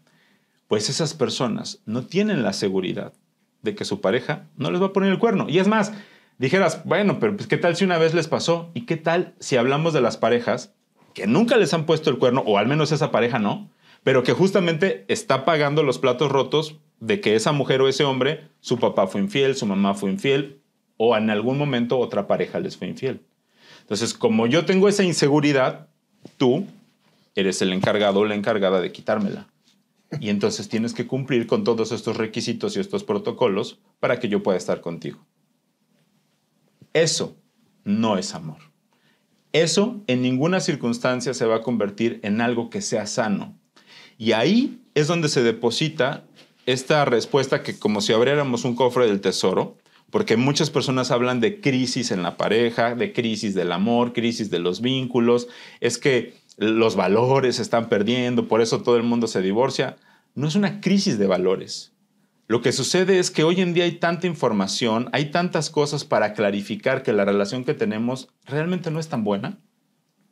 Speaker 1: pues esas personas no tienen la seguridad de que su pareja no les va a poner el cuerno. Y es más, dijeras, bueno, pero pues, ¿qué tal si una vez les pasó? ¿Y qué tal si hablamos de las parejas que nunca les han puesto el cuerno, o al menos esa pareja no, pero que justamente está pagando los platos rotos de que esa mujer o ese hombre, su papá fue infiel, su mamá fue infiel o en algún momento otra pareja les fue infiel. Entonces, como yo tengo esa inseguridad, tú eres el encargado o la encargada de quitármela. Y entonces tienes que cumplir con todos estos requisitos y estos protocolos para que yo pueda estar contigo. Eso no es amor. Eso en ninguna circunstancia se va a convertir en algo que sea sano. Y ahí es donde se deposita esta respuesta que como si abriéramos un cofre del tesoro, porque muchas personas hablan de crisis en la pareja, de crisis del amor, crisis de los vínculos, es que los valores se están perdiendo, por eso todo el mundo se divorcia. No es una crisis de valores. Lo que sucede es que hoy en día hay tanta información, hay tantas cosas para clarificar que la relación que tenemos realmente no es tan buena,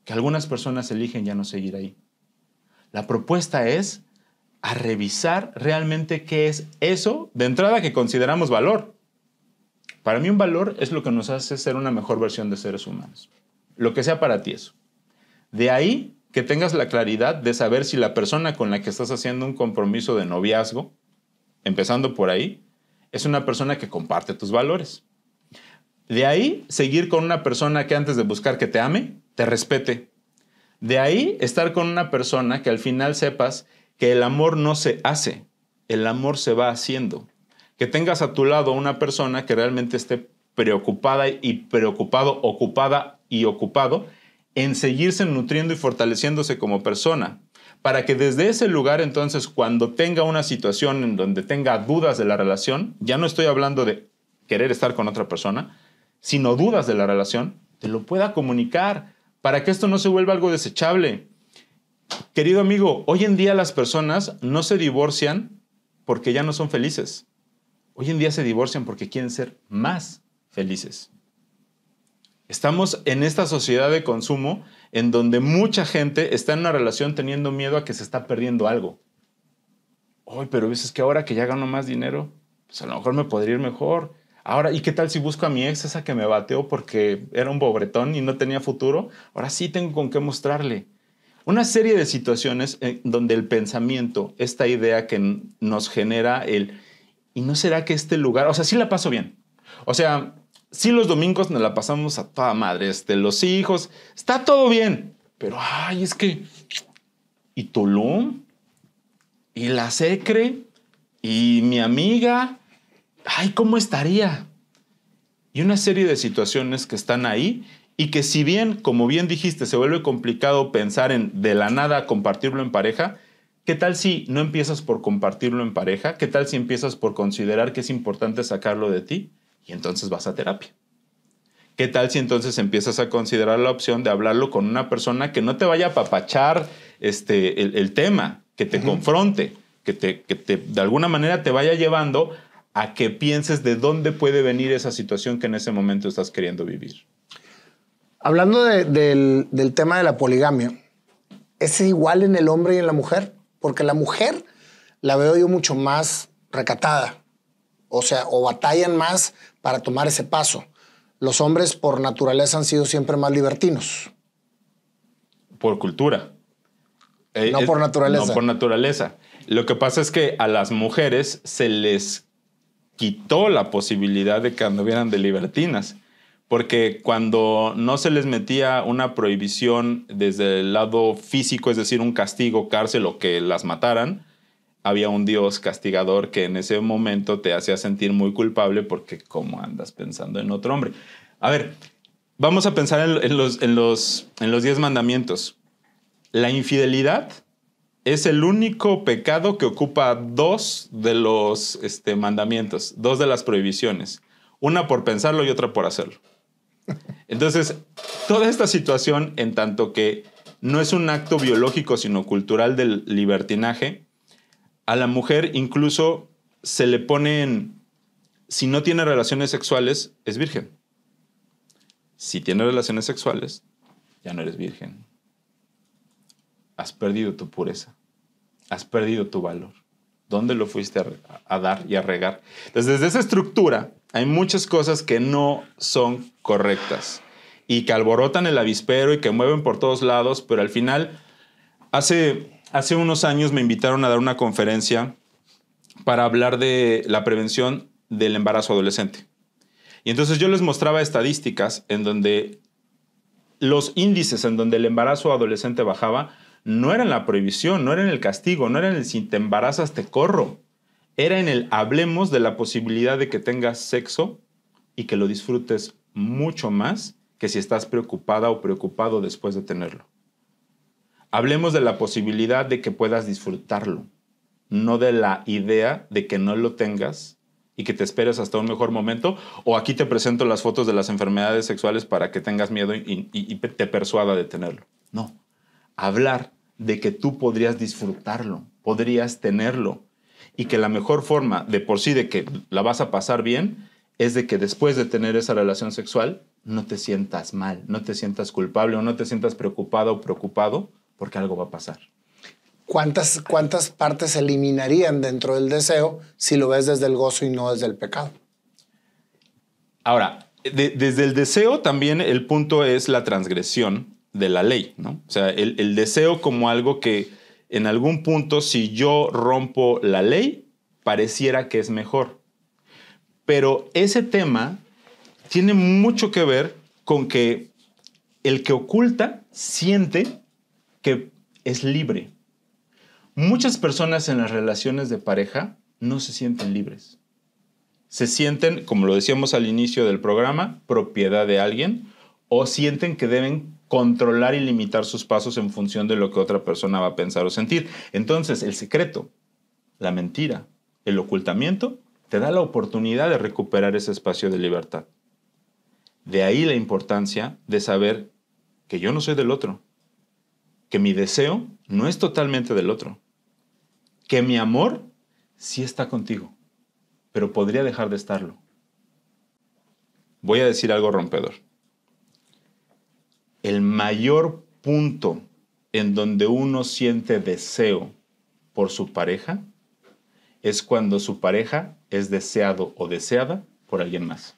Speaker 1: que algunas personas eligen ya no seguir ahí. La propuesta es a revisar realmente qué es eso de entrada que consideramos valor. Para mí un valor es lo que nos hace ser una mejor versión de seres humanos. Lo que sea para ti eso. De ahí que tengas la claridad de saber si la persona con la que estás haciendo un compromiso de noviazgo, empezando por ahí, es una persona que comparte tus valores. De ahí seguir con una persona que antes de buscar que te ame, te respete. De ahí estar con una persona que al final sepas que el amor no se hace, el amor se va haciendo. Que tengas a tu lado una persona que realmente esté preocupada y preocupado, ocupada y ocupado en seguirse nutriendo y fortaleciéndose como persona. Para que desde ese lugar entonces cuando tenga una situación en donde tenga dudas de la relación, ya no estoy hablando de querer estar con otra persona, sino dudas de la relación, te lo pueda comunicar para que esto no se vuelva algo desechable, Querido amigo, hoy en día las personas no se divorcian porque ya no son felices. Hoy en día se divorcian porque quieren ser más felices. Estamos en esta sociedad de consumo en donde mucha gente está en una relación teniendo miedo a que se está perdiendo algo. Hoy, pero dices que ahora que ya gano más dinero, pues a lo mejor me podría ir mejor. Ahora, ¿y qué tal si busco a mi ex, esa que me bateó porque era un pobretón y no tenía futuro? Ahora sí tengo con qué mostrarle. Una serie de situaciones eh, donde el pensamiento, esta idea que nos genera el, ¿y no será que este lugar, o sea, sí la paso bien? O sea, sí los domingos nos la pasamos a toda madre, este, los hijos, está todo bien, pero ay, es que, ¿y Tulum? ¿Y la Secre? ¿Y mi amiga? Ay, ¿cómo estaría? Y una serie de situaciones que están ahí y que si bien, como bien dijiste, se vuelve complicado pensar en de la nada compartirlo en pareja, ¿qué tal si no empiezas por compartirlo en pareja? ¿Qué tal si empiezas por considerar que es importante sacarlo de ti y entonces vas a terapia? ¿Qué tal si entonces empiezas a considerar la opción de hablarlo con una persona que no te vaya a papachar este, el, tema, que te confronte, que te, que te de alguna manera te vaya llevando a que pienses de dónde puede venir esa situación que en ese momento estás queriendo vivir?
Speaker 2: Hablando del, tema de la poligamia, ¿es igual en el hombre y en la mujer? Porque la mujer la veo yo mucho más recatada. O sea, o batallan más para tomar ese paso. Los hombres por naturaleza han sido siempre más libertinos.
Speaker 1: Por cultura. Eh, no por naturaleza. No por naturaleza. Lo que pasa es que a las mujeres se les quitó la posibilidad de que anduvieran de libertinas porque cuando no se les metía una prohibición desde el lado físico, es decir, un castigo, cárcel o que las mataran, había un Dios castigador que en ese momento te hacía sentir muy culpable porque cómo andas pensando en otro hombre. A ver, vamos a pensar en, los, diez mandamientos. La infidelidad es el único pecado que ocupa dos de los este, mandamientos, dos de las prohibiciones. Una por pensarlo y otra por hacerlo. Entonces, toda esta situación, en tanto que no es un acto biológico, sino cultural del libertinaje, a la mujer incluso se le ponen, si no tiene relaciones sexuales, es virgen. Si tiene relaciones sexuales, ya no eres virgen. Has perdido tu pureza. Has perdido tu valor. ¿Dónde lo fuiste a, dar y a regar? Entonces, desde esa estructura hay muchas cosas que no son correctas y que alborotan el avispero y que mueven por todos lados, pero al final, hace, hace unos años me invitaron a dar una conferencia para hablar de la prevención del embarazo adolescente. Y entonces yo les mostraba estadísticas en donde los índices en donde el embarazo adolescente bajaba no eran la prohibición, no eran el castigo, no eran el si te embarazas te corro. Era en el hablemos de la posibilidad de que tengas sexo y que lo disfrutes mucho más que si estás preocupada o preocupado después de tenerlo. Hablemos de la posibilidad de que puedas disfrutarlo, no de la idea de que no lo tengas y que te esperes hasta un mejor momento, o aquí te presento las fotos de las enfermedades sexuales para que tengas miedo y, te persuada de tenerlo. No, hablar de que tú podrías disfrutarlo, podrías tenerlo, y que la mejor forma de por sí de que la vas a pasar bien es de que después de tener esa relación sexual no te sientas mal, no te sientas culpable o no te sientas preocupado
Speaker 2: o preocupado
Speaker 1: porque algo va a pasar.
Speaker 2: ¿Cuántas, ¿Cuántas partes eliminarían dentro del deseo si lo ves desde el gozo y no desde el pecado?
Speaker 1: Ahora, desde el deseo también el punto es la transgresión de la ley, ¿no? O sea, el deseo como algo que en algún punto si yo rompo la ley, pareciera que es mejor pero ese tema tiene mucho que ver con que el que oculta siente que es libre. Muchas personas en las relaciones de pareja no se sienten libres. Se sienten, como lo decíamos al inicio del programa, propiedad de alguien o sienten que deben controlar y limitar sus pasos en función de lo que otra persona va a pensar o sentir. Entonces, el secreto, la mentira, el ocultamiento te da la oportunidad de recuperar ese espacio de libertad. De ahí la importancia de saber que yo no soy del otro, que mi deseo no es totalmente del otro, que mi amor sí está contigo, pero podría dejar de estarlo. Voy a decir algo rompedor. El mayor punto en donde uno siente deseo por su pareja es cuando su pareja es deseado o deseada por alguien más.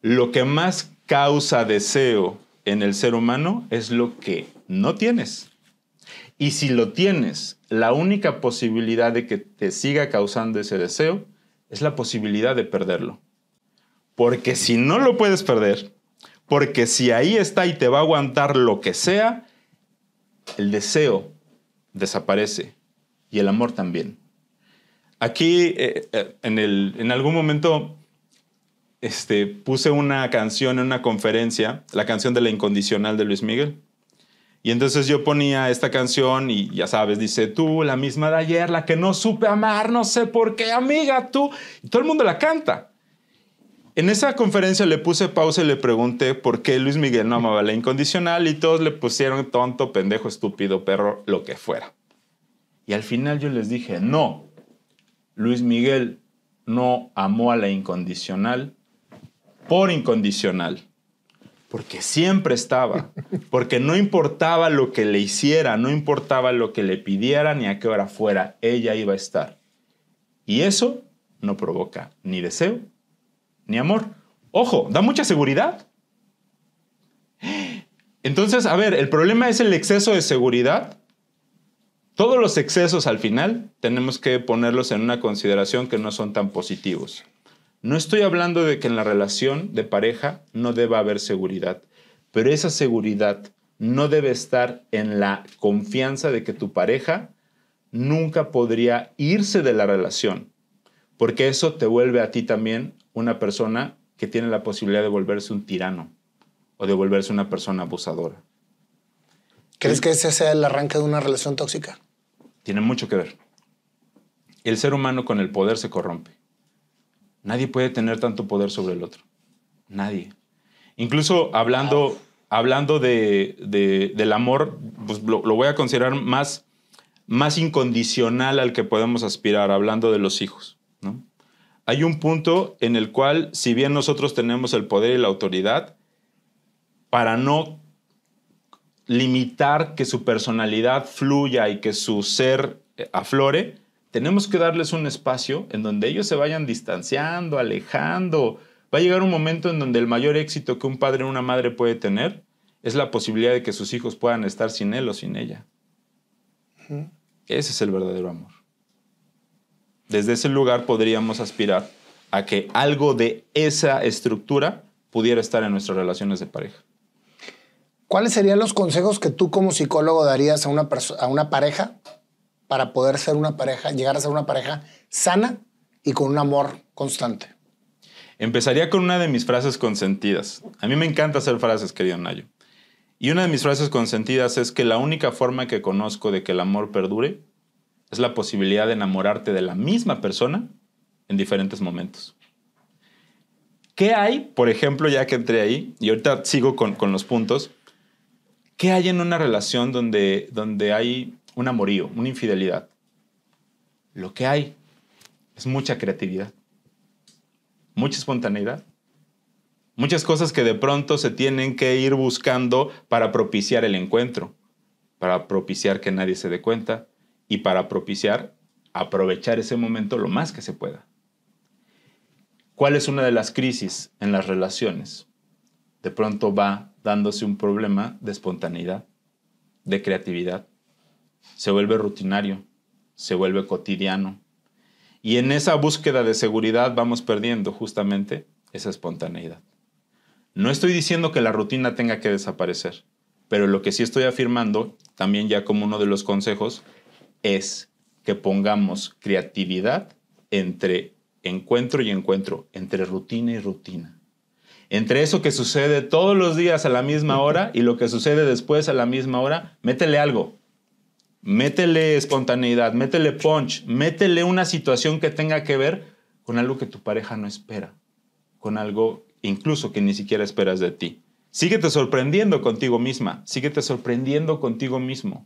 Speaker 1: Lo que más causa deseo en el ser humano es lo que no tienes. Y si lo tienes, la única posibilidad de que te siga causando ese deseo es la posibilidad de perderlo. Porque si no lo puedes perder, porque si ahí está y te va a aguantar lo que sea, el deseo desaparece y el amor también. Aquí, eh, eh, en, el, en algún momento, este, puse una canción en una conferencia, la canción de la incondicional de Luis Miguel. Y entonces yo ponía esta canción y ya sabes, dice tú, la misma de ayer, la que no supe amar, no sé por qué, amiga, tú. Y todo el mundo la canta. En esa conferencia le puse pausa y le pregunté por qué Luis Miguel no amaba la incondicional y todos le pusieron tonto, pendejo, estúpido, perro, lo que fuera. Y al final yo les dije, no, Luis Miguel no amó a la incondicional por incondicional, porque siempre estaba, porque no importaba lo que le hiciera, no importaba lo que le pidiera ni a qué hora fuera, ella iba a estar. Y eso no provoca ni deseo ni amor. Ojo, da mucha seguridad. Entonces, a ver, el problema es el exceso de seguridad todos los excesos al final tenemos que ponerlos en una consideración que no son tan positivos. No estoy hablando de que en la relación de pareja no deba haber seguridad, pero esa seguridad no debe estar en la confianza de que tu pareja nunca podría irse de la relación, porque eso te vuelve a ti también una persona que tiene la posibilidad de volverse un tirano o de volverse una persona abusadora.
Speaker 2: ¿Crees que ese sea el arranque de una relación tóxica?
Speaker 1: Tiene mucho que ver. El ser humano con el poder se corrompe. Nadie puede tener tanto poder sobre el otro. Nadie. Incluso hablando, hablando de, del amor, pues lo, voy a considerar más, más incondicional al que podemos aspirar, hablando de los hijos. Hay un punto en el cual, si bien nosotros tenemos el poder y la autoridad, para no limitar que su personalidad fluya y que su ser eh, aflore, tenemos que darles un espacio en donde ellos se vayan distanciando, alejando. Va a llegar un momento en donde el mayor éxito que un padre o una madre puede tener es la posibilidad de que sus hijos puedan estar sin él o sin ella. Ese es el verdadero amor. Desde ese lugar podríamos aspirar a que algo de esa estructura pudiera estar en nuestras relaciones de pareja.
Speaker 2: ¿Cuáles serían los consejos que tú como psicólogo darías a una, a una pareja para poder ser una pareja, llegar a ser una pareja sana y con un amor constante?
Speaker 1: Empezaría con una de mis frases consentidas. A mí me encanta hacer frases, querido Nayo. Y una de mis frases consentidas es que la única forma que conozco de que el amor perdure es la posibilidad de enamorarte de la misma persona en diferentes momentos. ¿Qué hay, por ejemplo, ya que entré ahí, y ahorita sigo con, con los puntos, ¿Qué hay en una relación donde, donde hay un amorío, una infidelidad? Lo que hay es mucha creatividad, mucha espontaneidad, muchas cosas que de pronto se tienen que ir buscando para propiciar el encuentro, para propiciar que nadie se dé cuenta y para propiciar aprovechar ese momento lo más que se pueda. ¿Cuál es una de las crisis en las relaciones? De pronto va dándose un problema de espontaneidad, de creatividad. Se vuelve rutinario, se vuelve cotidiano. Y en esa búsqueda de seguridad vamos perdiendo justamente esa espontaneidad. No estoy diciendo que la rutina tenga que desaparecer, pero lo que sí estoy afirmando, también ya como uno de los consejos, es que pongamos creatividad entre encuentro y encuentro, entre rutina y rutina. Entre eso que sucede todos los días a la misma hora y lo que sucede después a la misma hora, métele algo. Métele espontaneidad, métele punch, métele una situación que tenga que ver con algo que tu pareja no espera, con algo incluso que ni siquiera esperas de ti. Síguete sorprendiendo contigo misma, síguete sorprendiendo contigo mismo.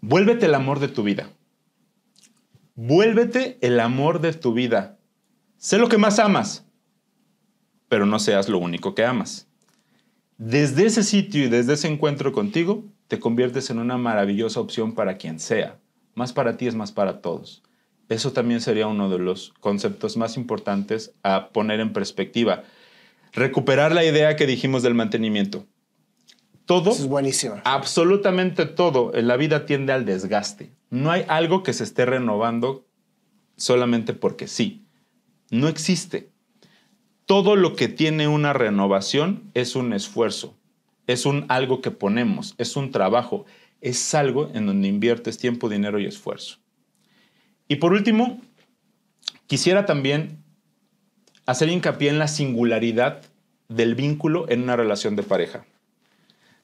Speaker 1: Vuélvete el amor de tu vida. Vuélvete el amor de tu vida. Sé lo que más amas pero no seas lo único que amas. Desde ese sitio y desde ese encuentro contigo, te conviertes en una maravillosa opción para quien sea. Más para ti es más para todos. Eso también sería uno de los conceptos más importantes a poner en perspectiva. Recuperar la idea que dijimos del mantenimiento.
Speaker 2: Todo, es buenísimo.
Speaker 1: absolutamente todo en la vida tiende al desgaste. No hay algo que se esté renovando solamente porque sí. No existe todo lo que tiene una renovación es un esfuerzo, es un algo que ponemos, es un trabajo, es algo en donde inviertes tiempo, dinero y esfuerzo. Y por último, quisiera también hacer hincapié en la singularidad del vínculo en una relación de pareja.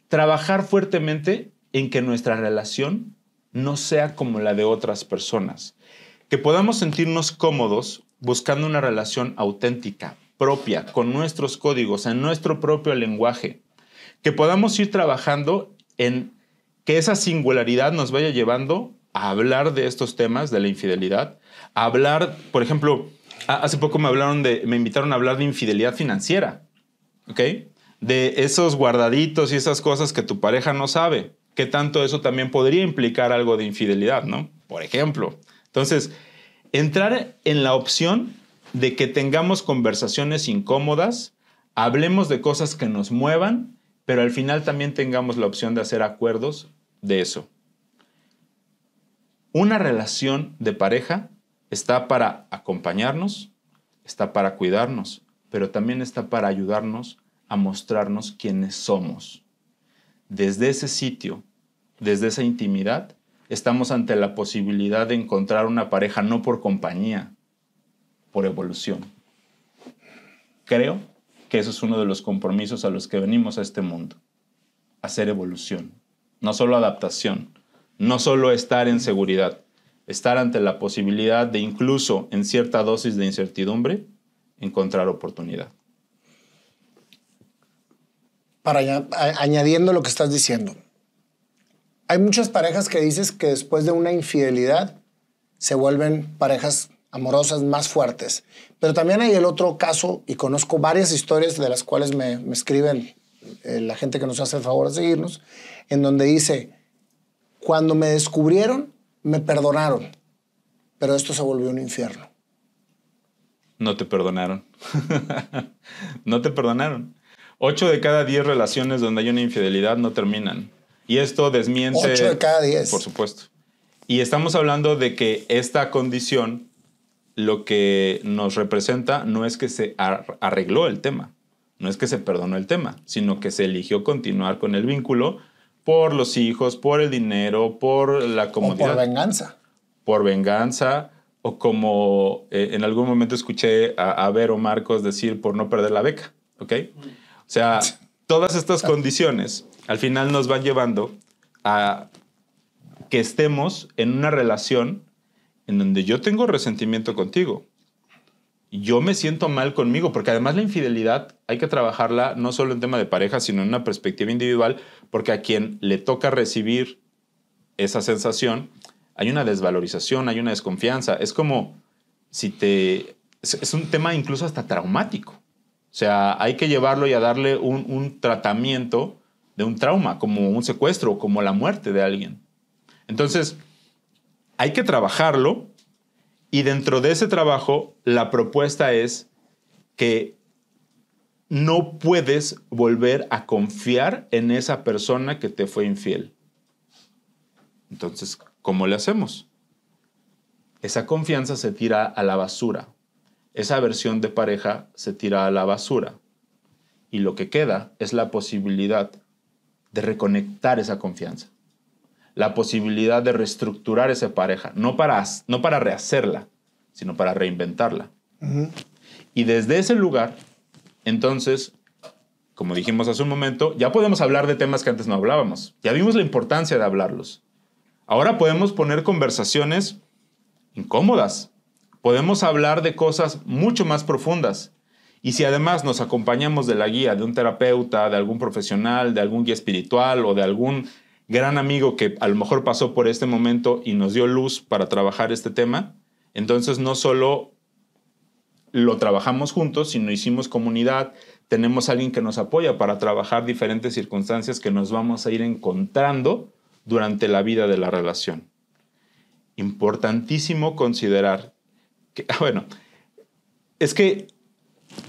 Speaker 1: Trabajar fuertemente en que nuestra relación no sea como la de otras personas, que podamos sentirnos cómodos buscando una relación auténtica, propia, con nuestros códigos, en nuestro propio lenguaje, que podamos ir trabajando en que esa singularidad nos vaya llevando a hablar de estos temas de la infidelidad, a hablar, por ejemplo, hace poco me hablaron de, me invitaron a hablar de infidelidad financiera, ¿ok? De esos guardaditos y esas cosas que tu pareja no sabe, que tanto eso también podría implicar algo de infidelidad, ¿no? Por ejemplo. Entonces, entrar en la opción de que tengamos conversaciones incómodas, hablemos de cosas que nos muevan, pero al final también tengamos la opción de hacer acuerdos de eso. Una relación de pareja está para acompañarnos, está para cuidarnos, pero también está para ayudarnos a mostrarnos quiénes somos. Desde ese sitio, desde esa intimidad, estamos ante la posibilidad de encontrar una pareja no por compañía, por evolución. Creo que eso es uno de los compromisos a los que venimos a este mundo, hacer evolución, no solo adaptación, no solo estar en seguridad, estar ante la posibilidad de incluso en cierta dosis de incertidumbre encontrar oportunidad.
Speaker 2: Para añadiendo lo que estás diciendo, hay muchas parejas que dices que después de una infidelidad se vuelven parejas amorosas más fuertes. Pero también hay el otro caso, y conozco varias historias de las cuales me, escriben eh, la gente que nos hace el favor de seguirnos, en donde dice, cuando me descubrieron, me perdonaron, pero esto se volvió un infierno.
Speaker 1: No te perdonaron. no te perdonaron. Ocho de cada diez relaciones donde hay una infidelidad no terminan. Y esto desmiente... Ocho de
Speaker 2: cada diez. Por
Speaker 1: supuesto. Y estamos hablando de que esta condición lo que nos representa no es que se arregló el tema, no es que se perdonó el tema, sino que se eligió continuar con el vínculo por los hijos, por el dinero, por la comodidad. por venganza. Por venganza, o como eh, en algún momento escuché a, a, Vero Marcos decir por no perder la beca, ¿ok? O sea, todas estas condiciones al final nos van llevando a que estemos en una relación en donde yo tengo resentimiento contigo. Yo me siento mal conmigo, porque además la infidelidad hay que trabajarla no solo en tema de pareja, sino en una perspectiva individual, porque a quien le toca recibir esa sensación, hay una desvalorización, hay una desconfianza. Es como si te... Es un tema incluso hasta traumático. O sea, hay que llevarlo y a darle un, un tratamiento de un trauma, como un secuestro, como la muerte de alguien. Entonces, hay que trabajarlo y dentro de ese trabajo la propuesta es que no puedes volver a confiar en esa persona que te fue infiel. Entonces, ¿cómo le hacemos? Esa confianza se tira a la basura. Esa versión de pareja se tira a la basura. Y lo que queda es la posibilidad de reconectar esa confianza la posibilidad de reestructurar esa pareja, no para, no para rehacerla, sino para reinventarla. Y desde ese lugar, entonces, como dijimos hace un momento, ya podemos hablar de temas que antes no hablábamos. Ya vimos la importancia de hablarlos. Ahora podemos poner conversaciones incómodas. Podemos hablar de cosas mucho más profundas. Y si además nos acompañamos de la guía de un terapeuta, de algún profesional, de algún guía espiritual o de algún gran amigo que a lo mejor pasó por este momento y nos dio luz para trabajar este tema. Entonces no solo lo trabajamos juntos, sino hicimos comunidad, tenemos alguien que nos apoya para trabajar diferentes circunstancias que nos vamos a ir encontrando durante la vida de la relación. importantísimo considerar que, ah, bueno, es que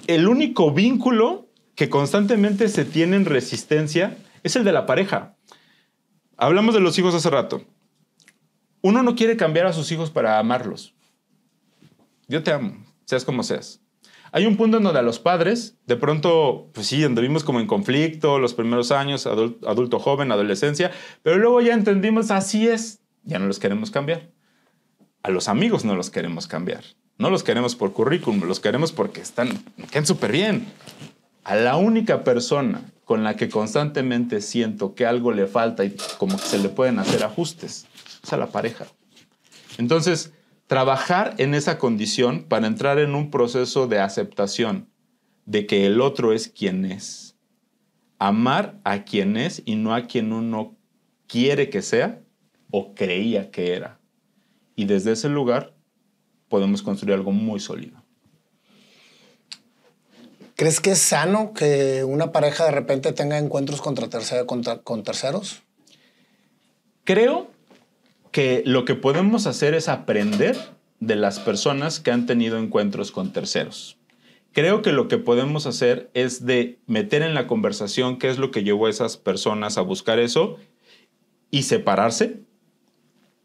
Speaker 1: el único vínculo que constantemente se tiene en resistencia es el de la pareja. Hablamos de los hijos hace rato. Uno no quiere cambiar a sus hijos para amarlos. Yo te amo, seas como seas. Hay un punto en donde a los padres, de pronto, pues sí, anduvimos como en conflicto los primeros años, adulto, joven, adolescencia, pero luego ya entendimos, así es, ya no los queremos cambiar. A los amigos no los queremos cambiar. No los queremos por currículum, los queremos porque están, quedan súper bien a la única persona con la que constantemente siento que algo le falta y como que se le pueden hacer ajustes, es a la pareja. Entonces, trabajar en esa condición para entrar en un proceso de aceptación de que el otro es quien es. Amar a quien es y no a quien uno quiere que sea o creía que era. Y desde ese lugar podemos construir algo muy sólido.
Speaker 2: ¿Crees que es sano que una pareja de repente tenga encuentros contra con terceros?
Speaker 1: Creo que lo que podemos hacer es aprender de las personas que han tenido encuentros con terceros. Creo que lo que podemos hacer es de meter en la conversación qué es lo que llevó a esas personas a buscar eso y separarse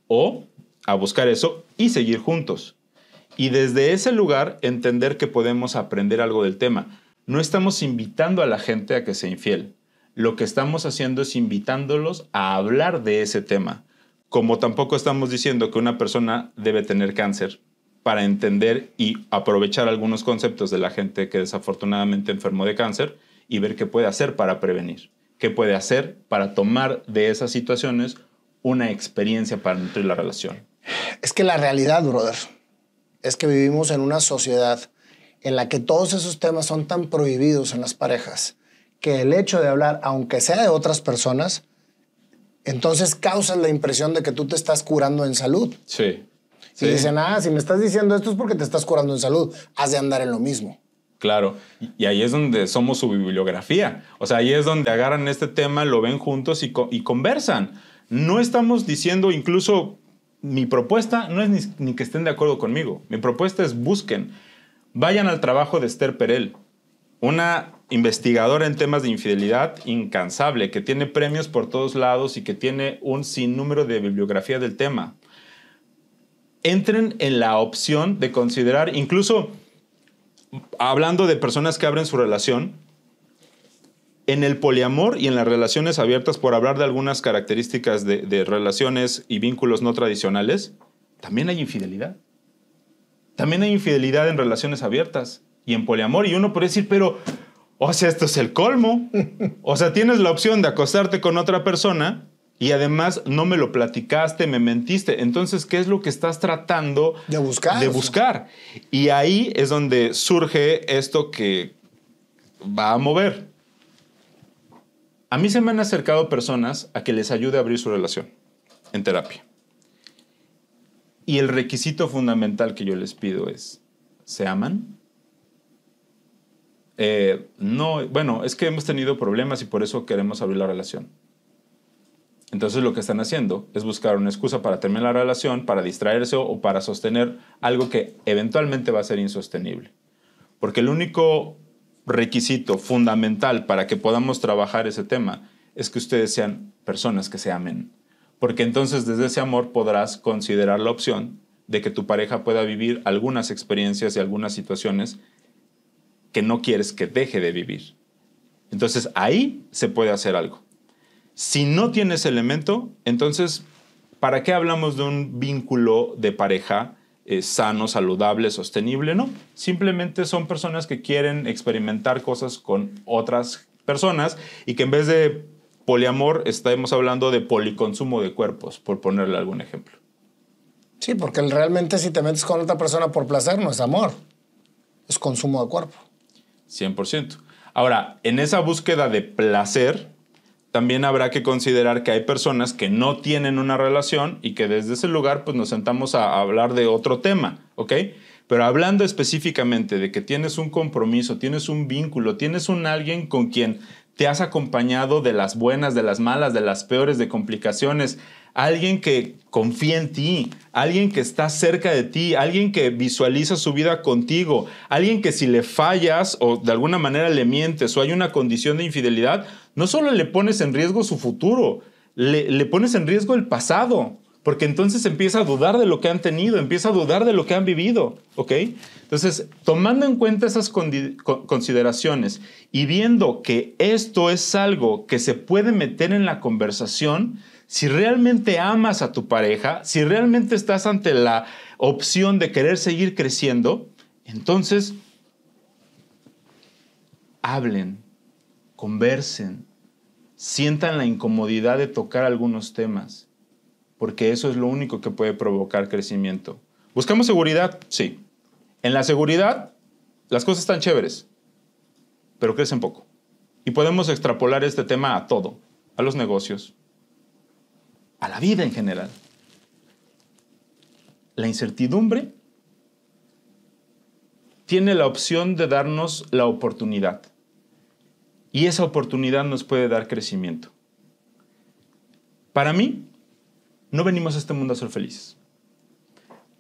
Speaker 1: o a buscar eso y seguir juntos. Y desde ese lugar entender que podemos aprender algo del tema. No estamos invitando a la gente a que sea infiel. Lo que estamos haciendo es invitándolos a hablar de ese tema. Como tampoco estamos diciendo que una persona debe tener cáncer para entender y aprovechar algunos conceptos de la gente que desafortunadamente enfermó de cáncer y ver qué puede hacer para prevenir, qué puede hacer para tomar de esas situaciones una experiencia para nutrir la relación.
Speaker 2: Es que la realidad, brother, es que vivimos en una sociedad en la que todos esos temas son tan prohibidos en las parejas que el hecho de hablar, aunque sea de otras personas, entonces causan la impresión de que tú te estás curando en salud.
Speaker 1: Sí. Si dicen,
Speaker 2: ah, si me estás diciendo esto es porque te estás curando en salud, has de andar en lo mismo.
Speaker 1: Claro, y ahí es donde somos su bibliografía. O sea, ahí es donde agarran este tema, lo ven juntos y, conversan. No estamos diciendo incluso mi propuesta no es ni, que estén de acuerdo conmigo. Mi propuesta es busquen Vayan al trabajo de Esther Perel, una investigadora en temas de infidelidad incansable, que tiene premios por todos lados y que tiene un sinnúmero de bibliografía del tema. Entren en la opción de considerar, incluso hablando de personas que abren su relación, en el poliamor y en las relaciones abiertas, por hablar de algunas características de, de relaciones y vínculos no tradicionales, también hay infidelidad. También hay infidelidad en relaciones abiertas y en poliamor. Y uno puede decir, pero, o sea, esto es el colmo. O sea, tienes la opción de acostarte con otra persona y además no me lo platicaste, me mentiste. Entonces, ¿qué es lo que estás tratando de buscar? De buscar. Y ahí es donde surge esto que va a mover. A mí se me han acercado personas a que les ayude a abrir su relación en terapia. Y el requisito fundamental que yo les pido es, ¿se aman? Eh, no, bueno, es que hemos tenido problemas y por eso queremos abrir la relación. Entonces lo que están haciendo es buscar una excusa para terminar la relación, para distraerse o para sostener algo que eventualmente va a ser insostenible. Porque el único requisito fundamental para que podamos trabajar ese tema es que ustedes sean personas que se amen porque entonces desde ese amor podrás considerar la opción de que tu pareja pueda vivir algunas experiencias y algunas situaciones que no quieres que deje de vivir. Entonces ahí se puede hacer algo. Si no tienes elemento, entonces, ¿para qué hablamos de un vínculo de pareja eh, sano, saludable, sostenible? No, simplemente son personas que quieren experimentar cosas con otras personas y que en vez de poliamor estamos hablando de policonsumo de cuerpos, por ponerle algún ejemplo.
Speaker 2: Sí, porque realmente si te metes con otra persona por placer no es amor, es consumo de cuerpo.
Speaker 1: 100%. Ahora, en esa búsqueda de placer, también habrá que considerar que hay personas que no tienen una relación y que desde ese lugar pues nos sentamos a hablar de otro tema, ¿ok? Pero hablando específicamente de que tienes un compromiso, tienes un vínculo, tienes un alguien con quien te has acompañado de las buenas, de las malas, de las peores, de complicaciones. Alguien que confía en ti, alguien que está cerca de ti, alguien que visualiza su vida contigo, alguien que si le fallas o de alguna manera le mientes o hay una condición de infidelidad, no solo le pones en riesgo su futuro, le, pones en riesgo el pasado, porque entonces empieza a dudar de lo que han tenido, empieza a dudar de lo que han vivido, ¿ok? Entonces, tomando en cuenta esas consideraciones y viendo que esto es algo que se puede meter en la conversación, si realmente amas a tu pareja, si realmente estás ante la opción de querer seguir creciendo, entonces hablen, conversen, sientan la incomodidad de tocar algunos temas, porque eso es lo único que puede provocar crecimiento. ¿Buscamos seguridad? Sí. En la seguridad, las cosas están chéveres, pero crecen poco. Y podemos extrapolar este tema a todo, a los negocios, a la vida en general. La incertidumbre tiene la opción de darnos la oportunidad. Y esa oportunidad nos puede dar crecimiento. Para mí, no venimos a este mundo a ser felices.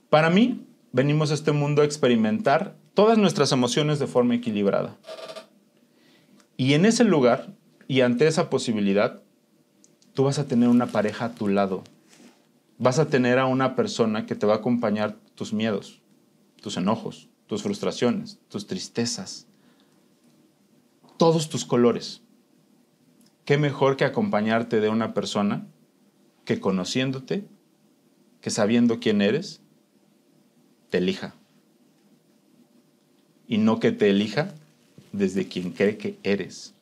Speaker 1: Para mí, venimos a este mundo a experimentar todas nuestras emociones de forma equilibrada. Y en ese lugar y ante esa posibilidad, tú vas a tener una pareja a tu lado. Vas a tener a una persona que te va a acompañar tus miedos, tus enojos, tus frustraciones, tus tristezas, todos tus colores. ¿Qué mejor que acompañarte de una persona que conociéndote, que sabiendo quién eres, te elija. Y no que te elija desde quien cree que eres.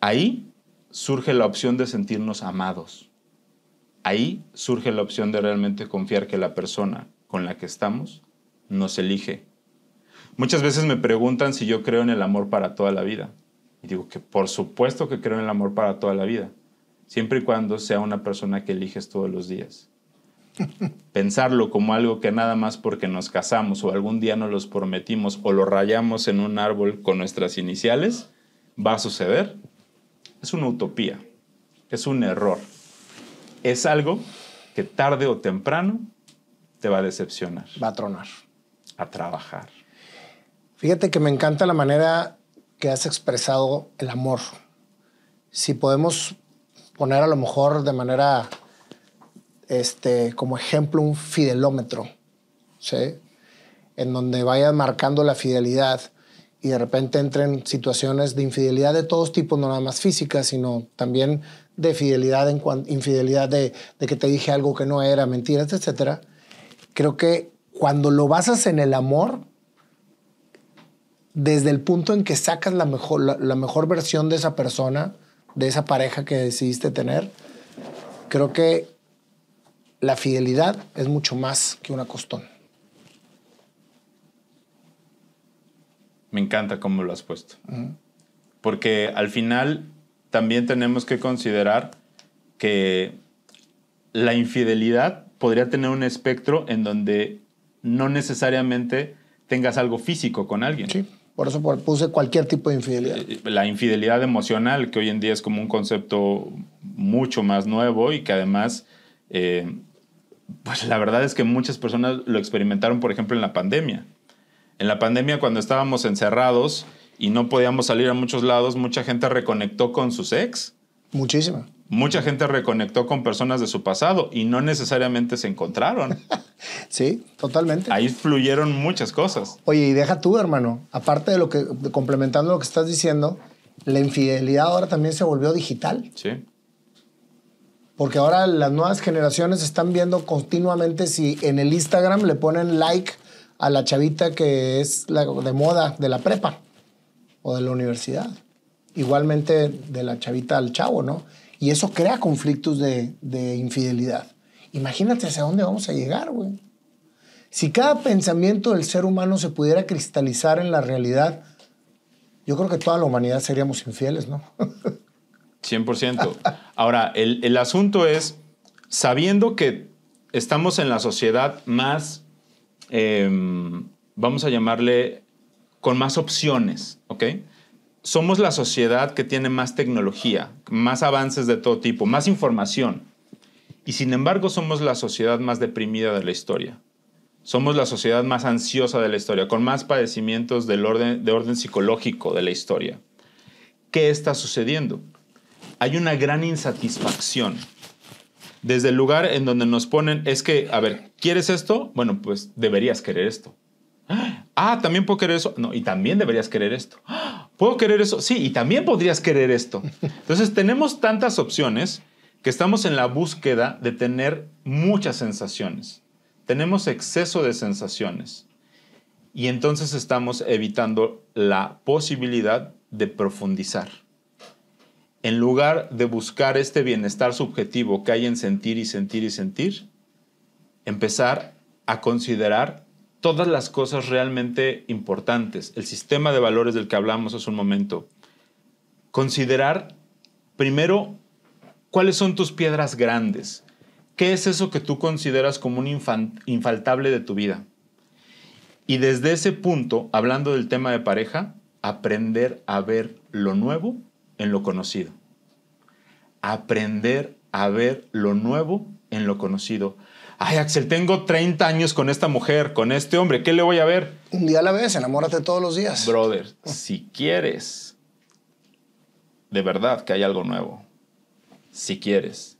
Speaker 1: Ahí surge la opción de sentirnos amados. Ahí surge la opción de realmente confiar que la persona con la que estamos nos elige. Muchas veces me preguntan si yo creo en el amor para toda la vida. Y digo que por supuesto que creo en el amor para toda la vida, siempre y cuando sea una persona que eliges todos los días. Pensarlo como algo que nada más porque nos casamos o algún día nos los prometimos o lo rayamos en un árbol con nuestras iniciales va a suceder es una utopía, es un error, es algo que tarde o temprano te va a decepcionar. Va a tronar. A trabajar.
Speaker 2: Fíjate que me encanta la manera que has expresado el amor. Si podemos poner a lo mejor de manera este, como ejemplo un fidelómetro, ¿sí? en donde vayan marcando la fidelidad y de repente entren situaciones de infidelidad de todos tipos, no nada más físicas, sino también de fidelidad, en infidelidad de, que te dije algo que no era, mentiras, etc. Creo que cuando lo basas en el amor, desde el punto en que sacas la mejor, la mejor versión de esa persona, de esa pareja que decidiste tener, creo que la fidelidad es mucho más que una costón.
Speaker 1: Me encanta cómo lo has puesto. Porque al final también tenemos que considerar que la infidelidad podría tener un espectro en donde no necesariamente tengas algo físico con alguien. Sí,
Speaker 2: por eso puse cualquier tipo de infidelidad. Eh,
Speaker 1: eh, la infidelidad emocional, que hoy en día es como un concepto mucho más nuevo y que además eh, pues la verdad es que muchas personas lo experimentaron, por ejemplo, en la pandemia. En la pandemia, cuando estábamos encerrados y no podíamos salir a muchos lados, mucha gente reconectó con sus ex. Muchísima. Mucha gente reconectó con personas de su pasado y no necesariamente se encontraron. sí, totalmente. Ahí fluyeron muchas cosas.
Speaker 2: Oye, y deja tú, hermano, aparte de lo que, complementando lo que estás diciendo, la infidelidad ahora también se volvió digital. Sí. Porque ahora las nuevas generaciones están viendo continuamente si en el Instagram le ponen like a la chavita que es la de moda de la prepa o de la universidad. Igualmente de la chavita al chavo, ¿no? Y eso crea conflictos de, de infidelidad. Imagínate hacia dónde vamos a llegar, güey. Si cada pensamiento del ser humano se pudiera cristalizar en la realidad, yo creo que toda la humanidad seríamos infieles, ¿no?
Speaker 1: 100%. Ahora, el, el asunto es, sabiendo que estamos en la sociedad más, em, vamos a llamarle, con más opciones, ¿ok? Somos la sociedad que tiene más tecnología, más avances de todo tipo, más información. Y sin embargo somos la sociedad más deprimida de la historia. Somos la sociedad más ansiosa de la historia, con más padecimientos del orden, de orden psicológico de la historia. ¿Qué está sucediendo? hay una gran insatisfacción. Desde el lugar en donde nos ponen, es que, a ver, ¿quieres esto? Bueno, pues deberías querer esto. Ah, también puedo querer eso. No, y también deberías querer esto. ¿Puedo querer eso? Sí, y también podrías querer esto. Entonces, tenemos tantas opciones que estamos en la búsqueda de tener muchas sensaciones. Tenemos exceso de sensaciones. Y entonces estamos evitando la posibilidad de profundizar en lugar de buscar este bienestar subjetivo que hay en sentir y sentir y sentir, empezar a considerar todas las cosas realmente importantes. El sistema de valores del que hablamos hace un momento. Considerar primero cuáles son tus piedras grandes. ¿Qué es eso que tú consideras como un infaltable de tu vida? Y desde ese punto, hablando del tema de pareja, aprender a ver lo nuevo en lo conocido. Aprender a ver lo nuevo en lo conocido. Ay, Axel, tengo 30 años con esta mujer, con este hombre, ¿qué le voy a ver? Un día a
Speaker 2: la vez, enamórate todos los días.
Speaker 1: Brother, si quieres, de verdad que hay algo nuevo. Si quieres.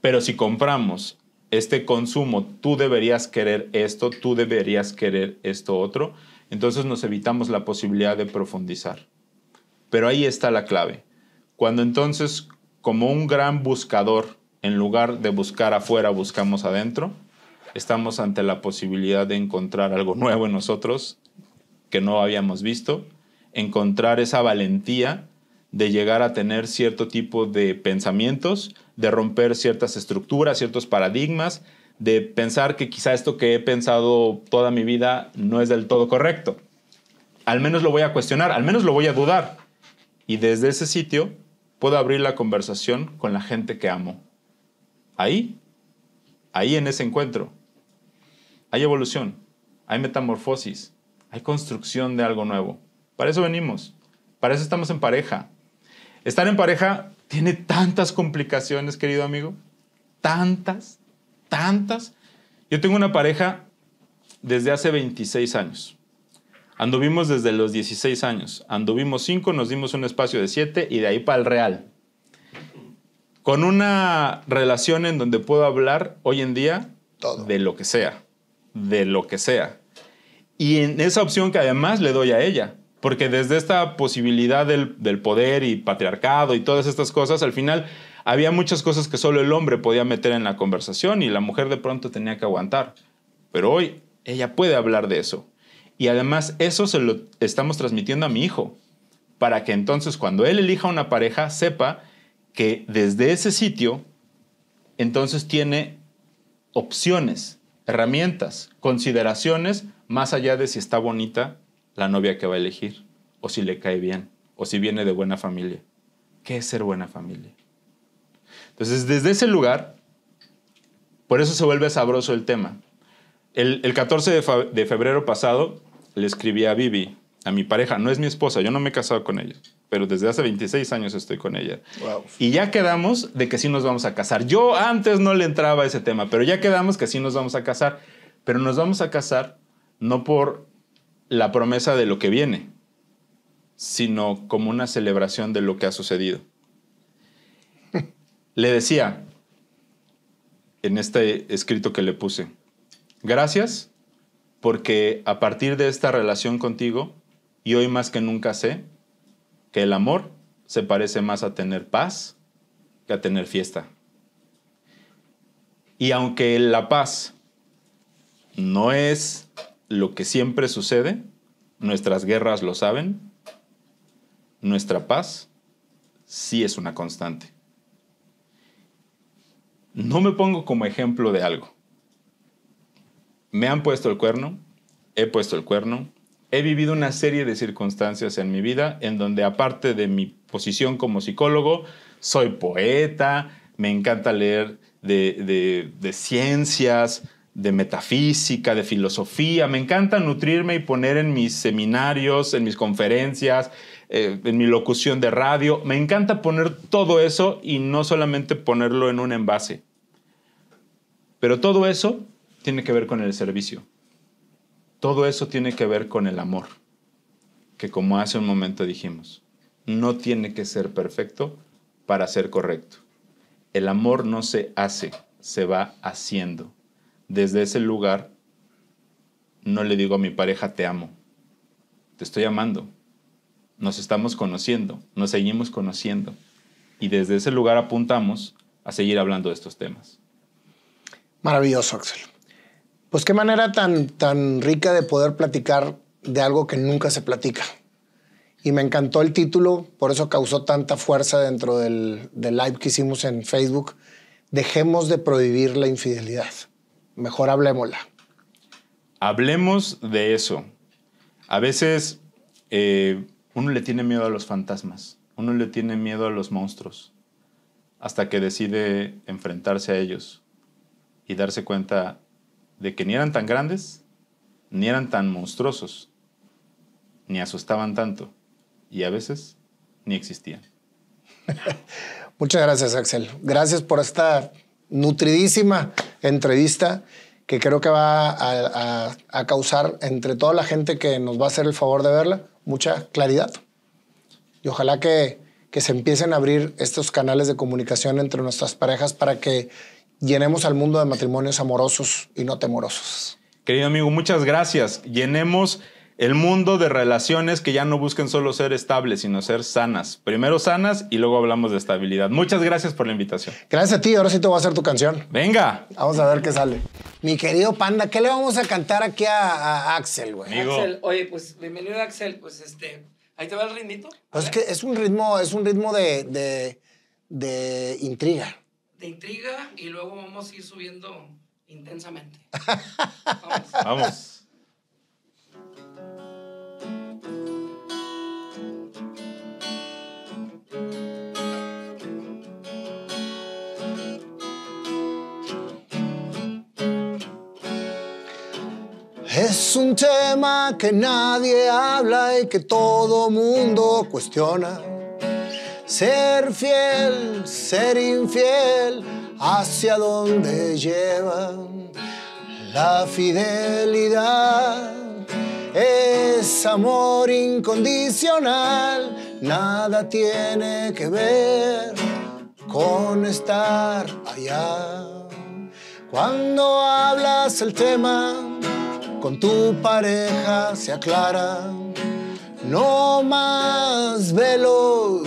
Speaker 1: Pero si compramos este consumo, tú deberías querer esto, tú deberías querer esto otro, entonces nos evitamos la posibilidad de profundizar. Pero ahí está la clave. Cuando entonces, como un gran buscador, en lugar de buscar afuera, buscamos adentro, estamos ante la posibilidad de encontrar algo nuevo en nosotros que no habíamos visto, encontrar esa valentía de llegar a tener cierto tipo de pensamientos, de romper ciertas estructuras, ciertos paradigmas, de pensar que quizá esto que he pensado toda mi vida no es del todo correcto. Al menos lo voy a cuestionar, al menos lo voy a dudar. Y desde ese sitio puedo abrir la conversación con la gente que amo. Ahí, ahí en ese encuentro, hay evolución, hay metamorfosis, hay construcción de algo nuevo. Para eso venimos, para eso estamos en pareja. Estar en pareja tiene tantas complicaciones, querido amigo, tantas, tantas. Yo tengo una pareja desde hace 26 años. Anduvimos desde los 16 años. Anduvimos 5, nos dimos un espacio de 7 y de ahí para el real. Con una relación en donde puedo hablar hoy en día de lo que sea. De lo que sea. Y en esa opción que además le doy a ella. Porque desde esta posibilidad del, del poder y patriarcado y todas estas cosas, al final había muchas cosas que solo el hombre podía meter en la conversación y la mujer de pronto tenía que aguantar. Pero hoy ella puede hablar de eso y además eso se lo estamos transmitiendo a mi hijo, para que entonces cuando él elija una pareja sepa que desde ese sitio entonces tiene opciones, herramientas, consideraciones, más allá de si está bonita la novia que va a elegir, o si le cae bien, o si viene de buena familia. ¿Qué es ser buena familia? Entonces, desde ese lugar, por eso se vuelve sabroso el tema, el, 14 de, febrero pasado le escribí a Vivi, a mi pareja, no es mi esposa, yo no me he casado con ella, pero desde hace 26 años estoy con ella. Y ya quedamos de que sí nos vamos a casar. Yo antes no le entraba a ese tema, pero ya quedamos que sí nos vamos a casar, pero nos vamos a casar no por la promesa de lo que viene, sino como una celebración de lo que ha sucedido. le decía en este escrito que le puse, Gracias porque a partir de esta relación contigo, y hoy más que nunca sé que el amor se parece más a tener paz que a tener fiesta. Y aunque la paz no es lo que siempre sucede, nuestras guerras lo saben, nuestra paz sí es una constante. No me pongo como ejemplo de algo me han puesto el cuerno, he puesto el cuerno, he vivido una serie de circunstancias en mi vida en donde aparte de mi posición como psicólogo, soy poeta, me encanta leer de, ciencias, de metafísica, de filosofía, me encanta nutrirme y poner en mis seminarios, en mis conferencias, eh, en mi locución de radio, me encanta poner todo eso y no solamente ponerlo en un envase. Pero todo eso tiene que ver con el servicio. Todo eso tiene que ver con el amor, que como hace un momento dijimos, no tiene que ser perfecto para ser correcto. El amor no se hace, se va haciendo. Desde ese lugar no le digo a mi pareja te amo, te estoy amando, nos estamos conociendo, nos seguimos conociendo y desde ese lugar apuntamos a seguir hablando de estos temas.
Speaker 2: Maravilloso, Axel. Pues qué manera tan, tan rica de poder platicar de algo que nunca se platica. Y me encantó el título, por eso causó tanta fuerza dentro del, live que hicimos en Facebook. Dejemos de prohibir la infidelidad. Mejor hablemosla.
Speaker 1: Hablemos de eso. A veces eh, uno le tiene miedo a los fantasmas, uno le tiene miedo a los monstruos, hasta que decide enfrentarse a ellos y darse cuenta de que ni eran tan grandes, ni eran tan monstruosos, ni asustaban tanto, y a veces ni existían.
Speaker 2: Muchas gracias, Axel. Gracias por esta nutridísima entrevista que creo que va a, causar entre toda la gente que nos va a hacer el favor de verla mucha claridad. Y ojalá que se empiecen a abrir estos canales de comunicación entre nuestras parejas para que llenemos al mundo de matrimonios amorosos y no temorosos.
Speaker 1: Querido amigo, muchas gracias. Llenemos el mundo de relaciones que ya no busquen solo ser estables, sino ser sanas. Primero sanas y luego hablamos de estabilidad. Muchas gracias por la invitación.
Speaker 2: Gracias a ti. Ahora sí te voy a hacer tu canción. Venga. Vamos a ver qué sale. Mi querido Panda, ¿qué le vamos a cantar aquí a, Axel, güey? Axel, oye, pues bienvenido Axel. Pues este, ahí te va el ritmito. Pues es que es un ritmo, es un ritmo de, de intriga intriga y luego vamos a ir subiendo intensamente. Vamos. vamos. Es un tema que nadie habla y que todo mundo cuestiona ser fiel, ser infiel, hacia donde llevan la fidelidad. Es amor incondicional, nada tiene que ver con estar allá. Cuando hablas el tema, con tu pareja se aclara. No más velos,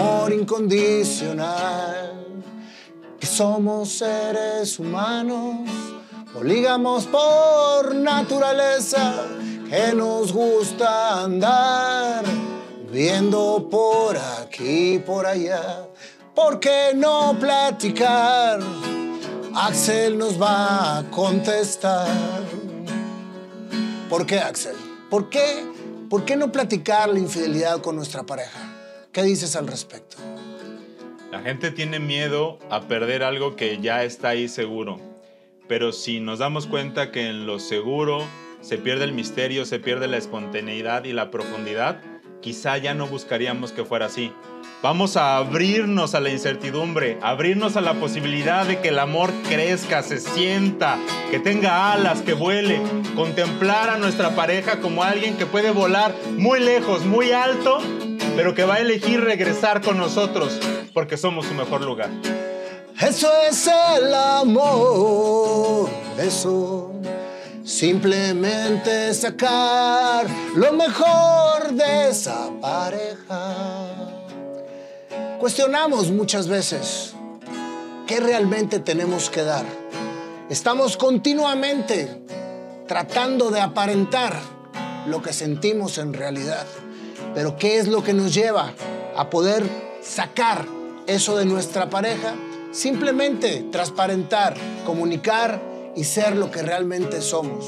Speaker 2: amor incondicional, que somos seres humanos, polígamos por naturaleza, que nos gusta andar viendo por aquí y por allá. ¿Por qué no platicar? Axel nos va a contestar. ¿Por qué, Axel? ¿Por qué? ¿Por qué no platicar la infidelidad con nuestra pareja? ¿Qué dices al respecto?
Speaker 1: La gente tiene miedo a perder algo que ya está ahí seguro. Pero si nos damos cuenta que en lo seguro se pierde el misterio, se pierde la espontaneidad y la profundidad, quizá ya no buscaríamos que fuera así. Vamos a abrirnos a la incertidumbre, abrirnos a la posibilidad de que el amor crezca, se sienta, que tenga alas, que vuele. Contemplar a nuestra pareja como alguien que puede volar muy lejos, muy alto pero que va a elegir regresar con nosotros porque somos su mejor lugar.
Speaker 2: Eso es el amor, eso. Simplemente sacar lo mejor de esa pareja. Cuestionamos muchas veces qué realmente tenemos que dar. Estamos continuamente tratando de aparentar lo que sentimos en realidad. Pero ¿qué es lo que nos lleva a poder sacar eso de nuestra pareja? Simplemente transparentar, comunicar y ser lo que realmente somos.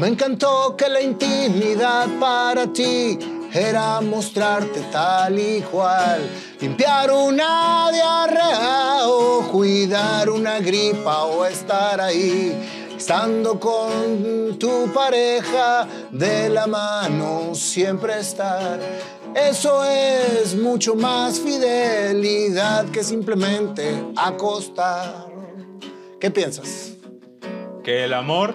Speaker 2: Me encantó que la intimidad para ti era mostrarte tal y cual, limpiar una diarrea o cuidar una gripa o estar ahí estando con tu pareja de la mano siempre estar. Eso es mucho más fidelidad que simplemente acostar. ¿Qué piensas?
Speaker 1: Que el amor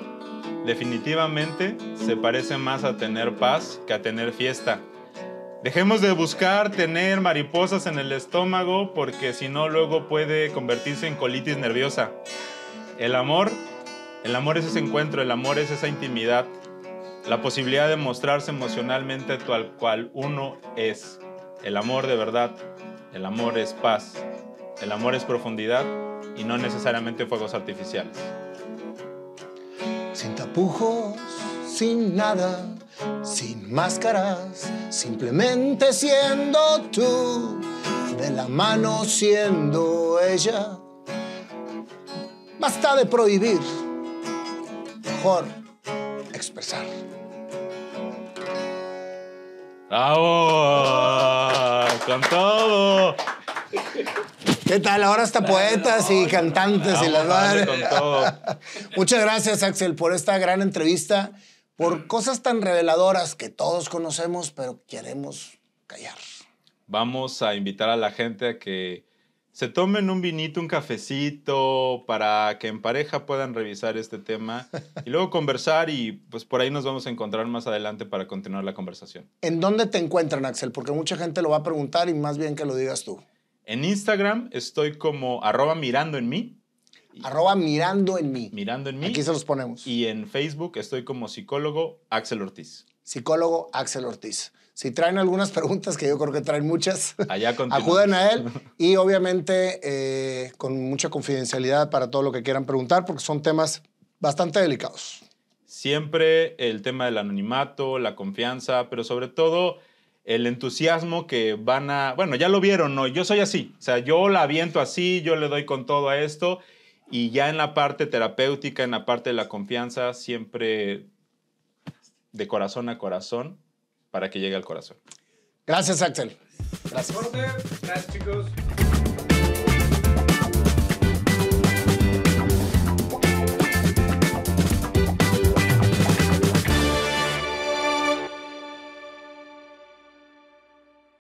Speaker 1: definitivamente se parece más a tener paz que a tener fiesta. Dejemos de buscar tener mariposas en el estómago porque si no luego puede convertirse en colitis nerviosa. El amor el amor es ese encuentro, el amor es esa intimidad, la posibilidad de mostrarse emocionalmente tal cual uno es. El amor de verdad, el amor es paz, el amor es profundidad y no necesariamente fuegos artificiales.
Speaker 2: Sin tapujos, sin nada, sin máscaras, simplemente siendo tú, de la mano siendo ella. Basta de prohibir mejor expresar. ¡Bravo! ¡Con todo! ¿Qué tal? Ahora hasta poetas y cantantes y las madres. Muchas gracias, Axel, por esta gran entrevista, por cosas tan reveladoras que todos conocemos, pero queremos callar.
Speaker 1: Vamos a invitar a la gente a que se tomen un vinito, un cafecito, para que en pareja puedan revisar este tema y luego conversar y pues por ahí nos vamos a encontrar más adelante para continuar la conversación.
Speaker 2: ¿En dónde te encuentran, Axel? Porque mucha gente lo va a preguntar y más bien que lo digas tú.
Speaker 1: En Instagram estoy como arroba mirando en mí.
Speaker 2: Arroba mirando en mí. Mirando en mí. Aquí se los ponemos. Y en Facebook estoy como psicólogo Axel Ortiz. Psicólogo Axel Ortiz. Si traen algunas preguntas, que yo creo que traen muchas, Allá a él y obviamente eh, con mucha confidencialidad para todo lo que quieran preguntar, porque son temas bastante delicados.
Speaker 1: Siempre el tema del anonimato, la confianza, pero sobre todo el entusiasmo que van a, bueno, ya lo vieron, ¿no? Yo soy así, o sea, yo la aviento así, yo le doy con todo a esto y ya en la parte terapéutica, en la parte de la confianza, siempre de corazón a corazón, para que llegue al corazón.
Speaker 2: Gracias, Axel. Gracias. Gracias, chicos.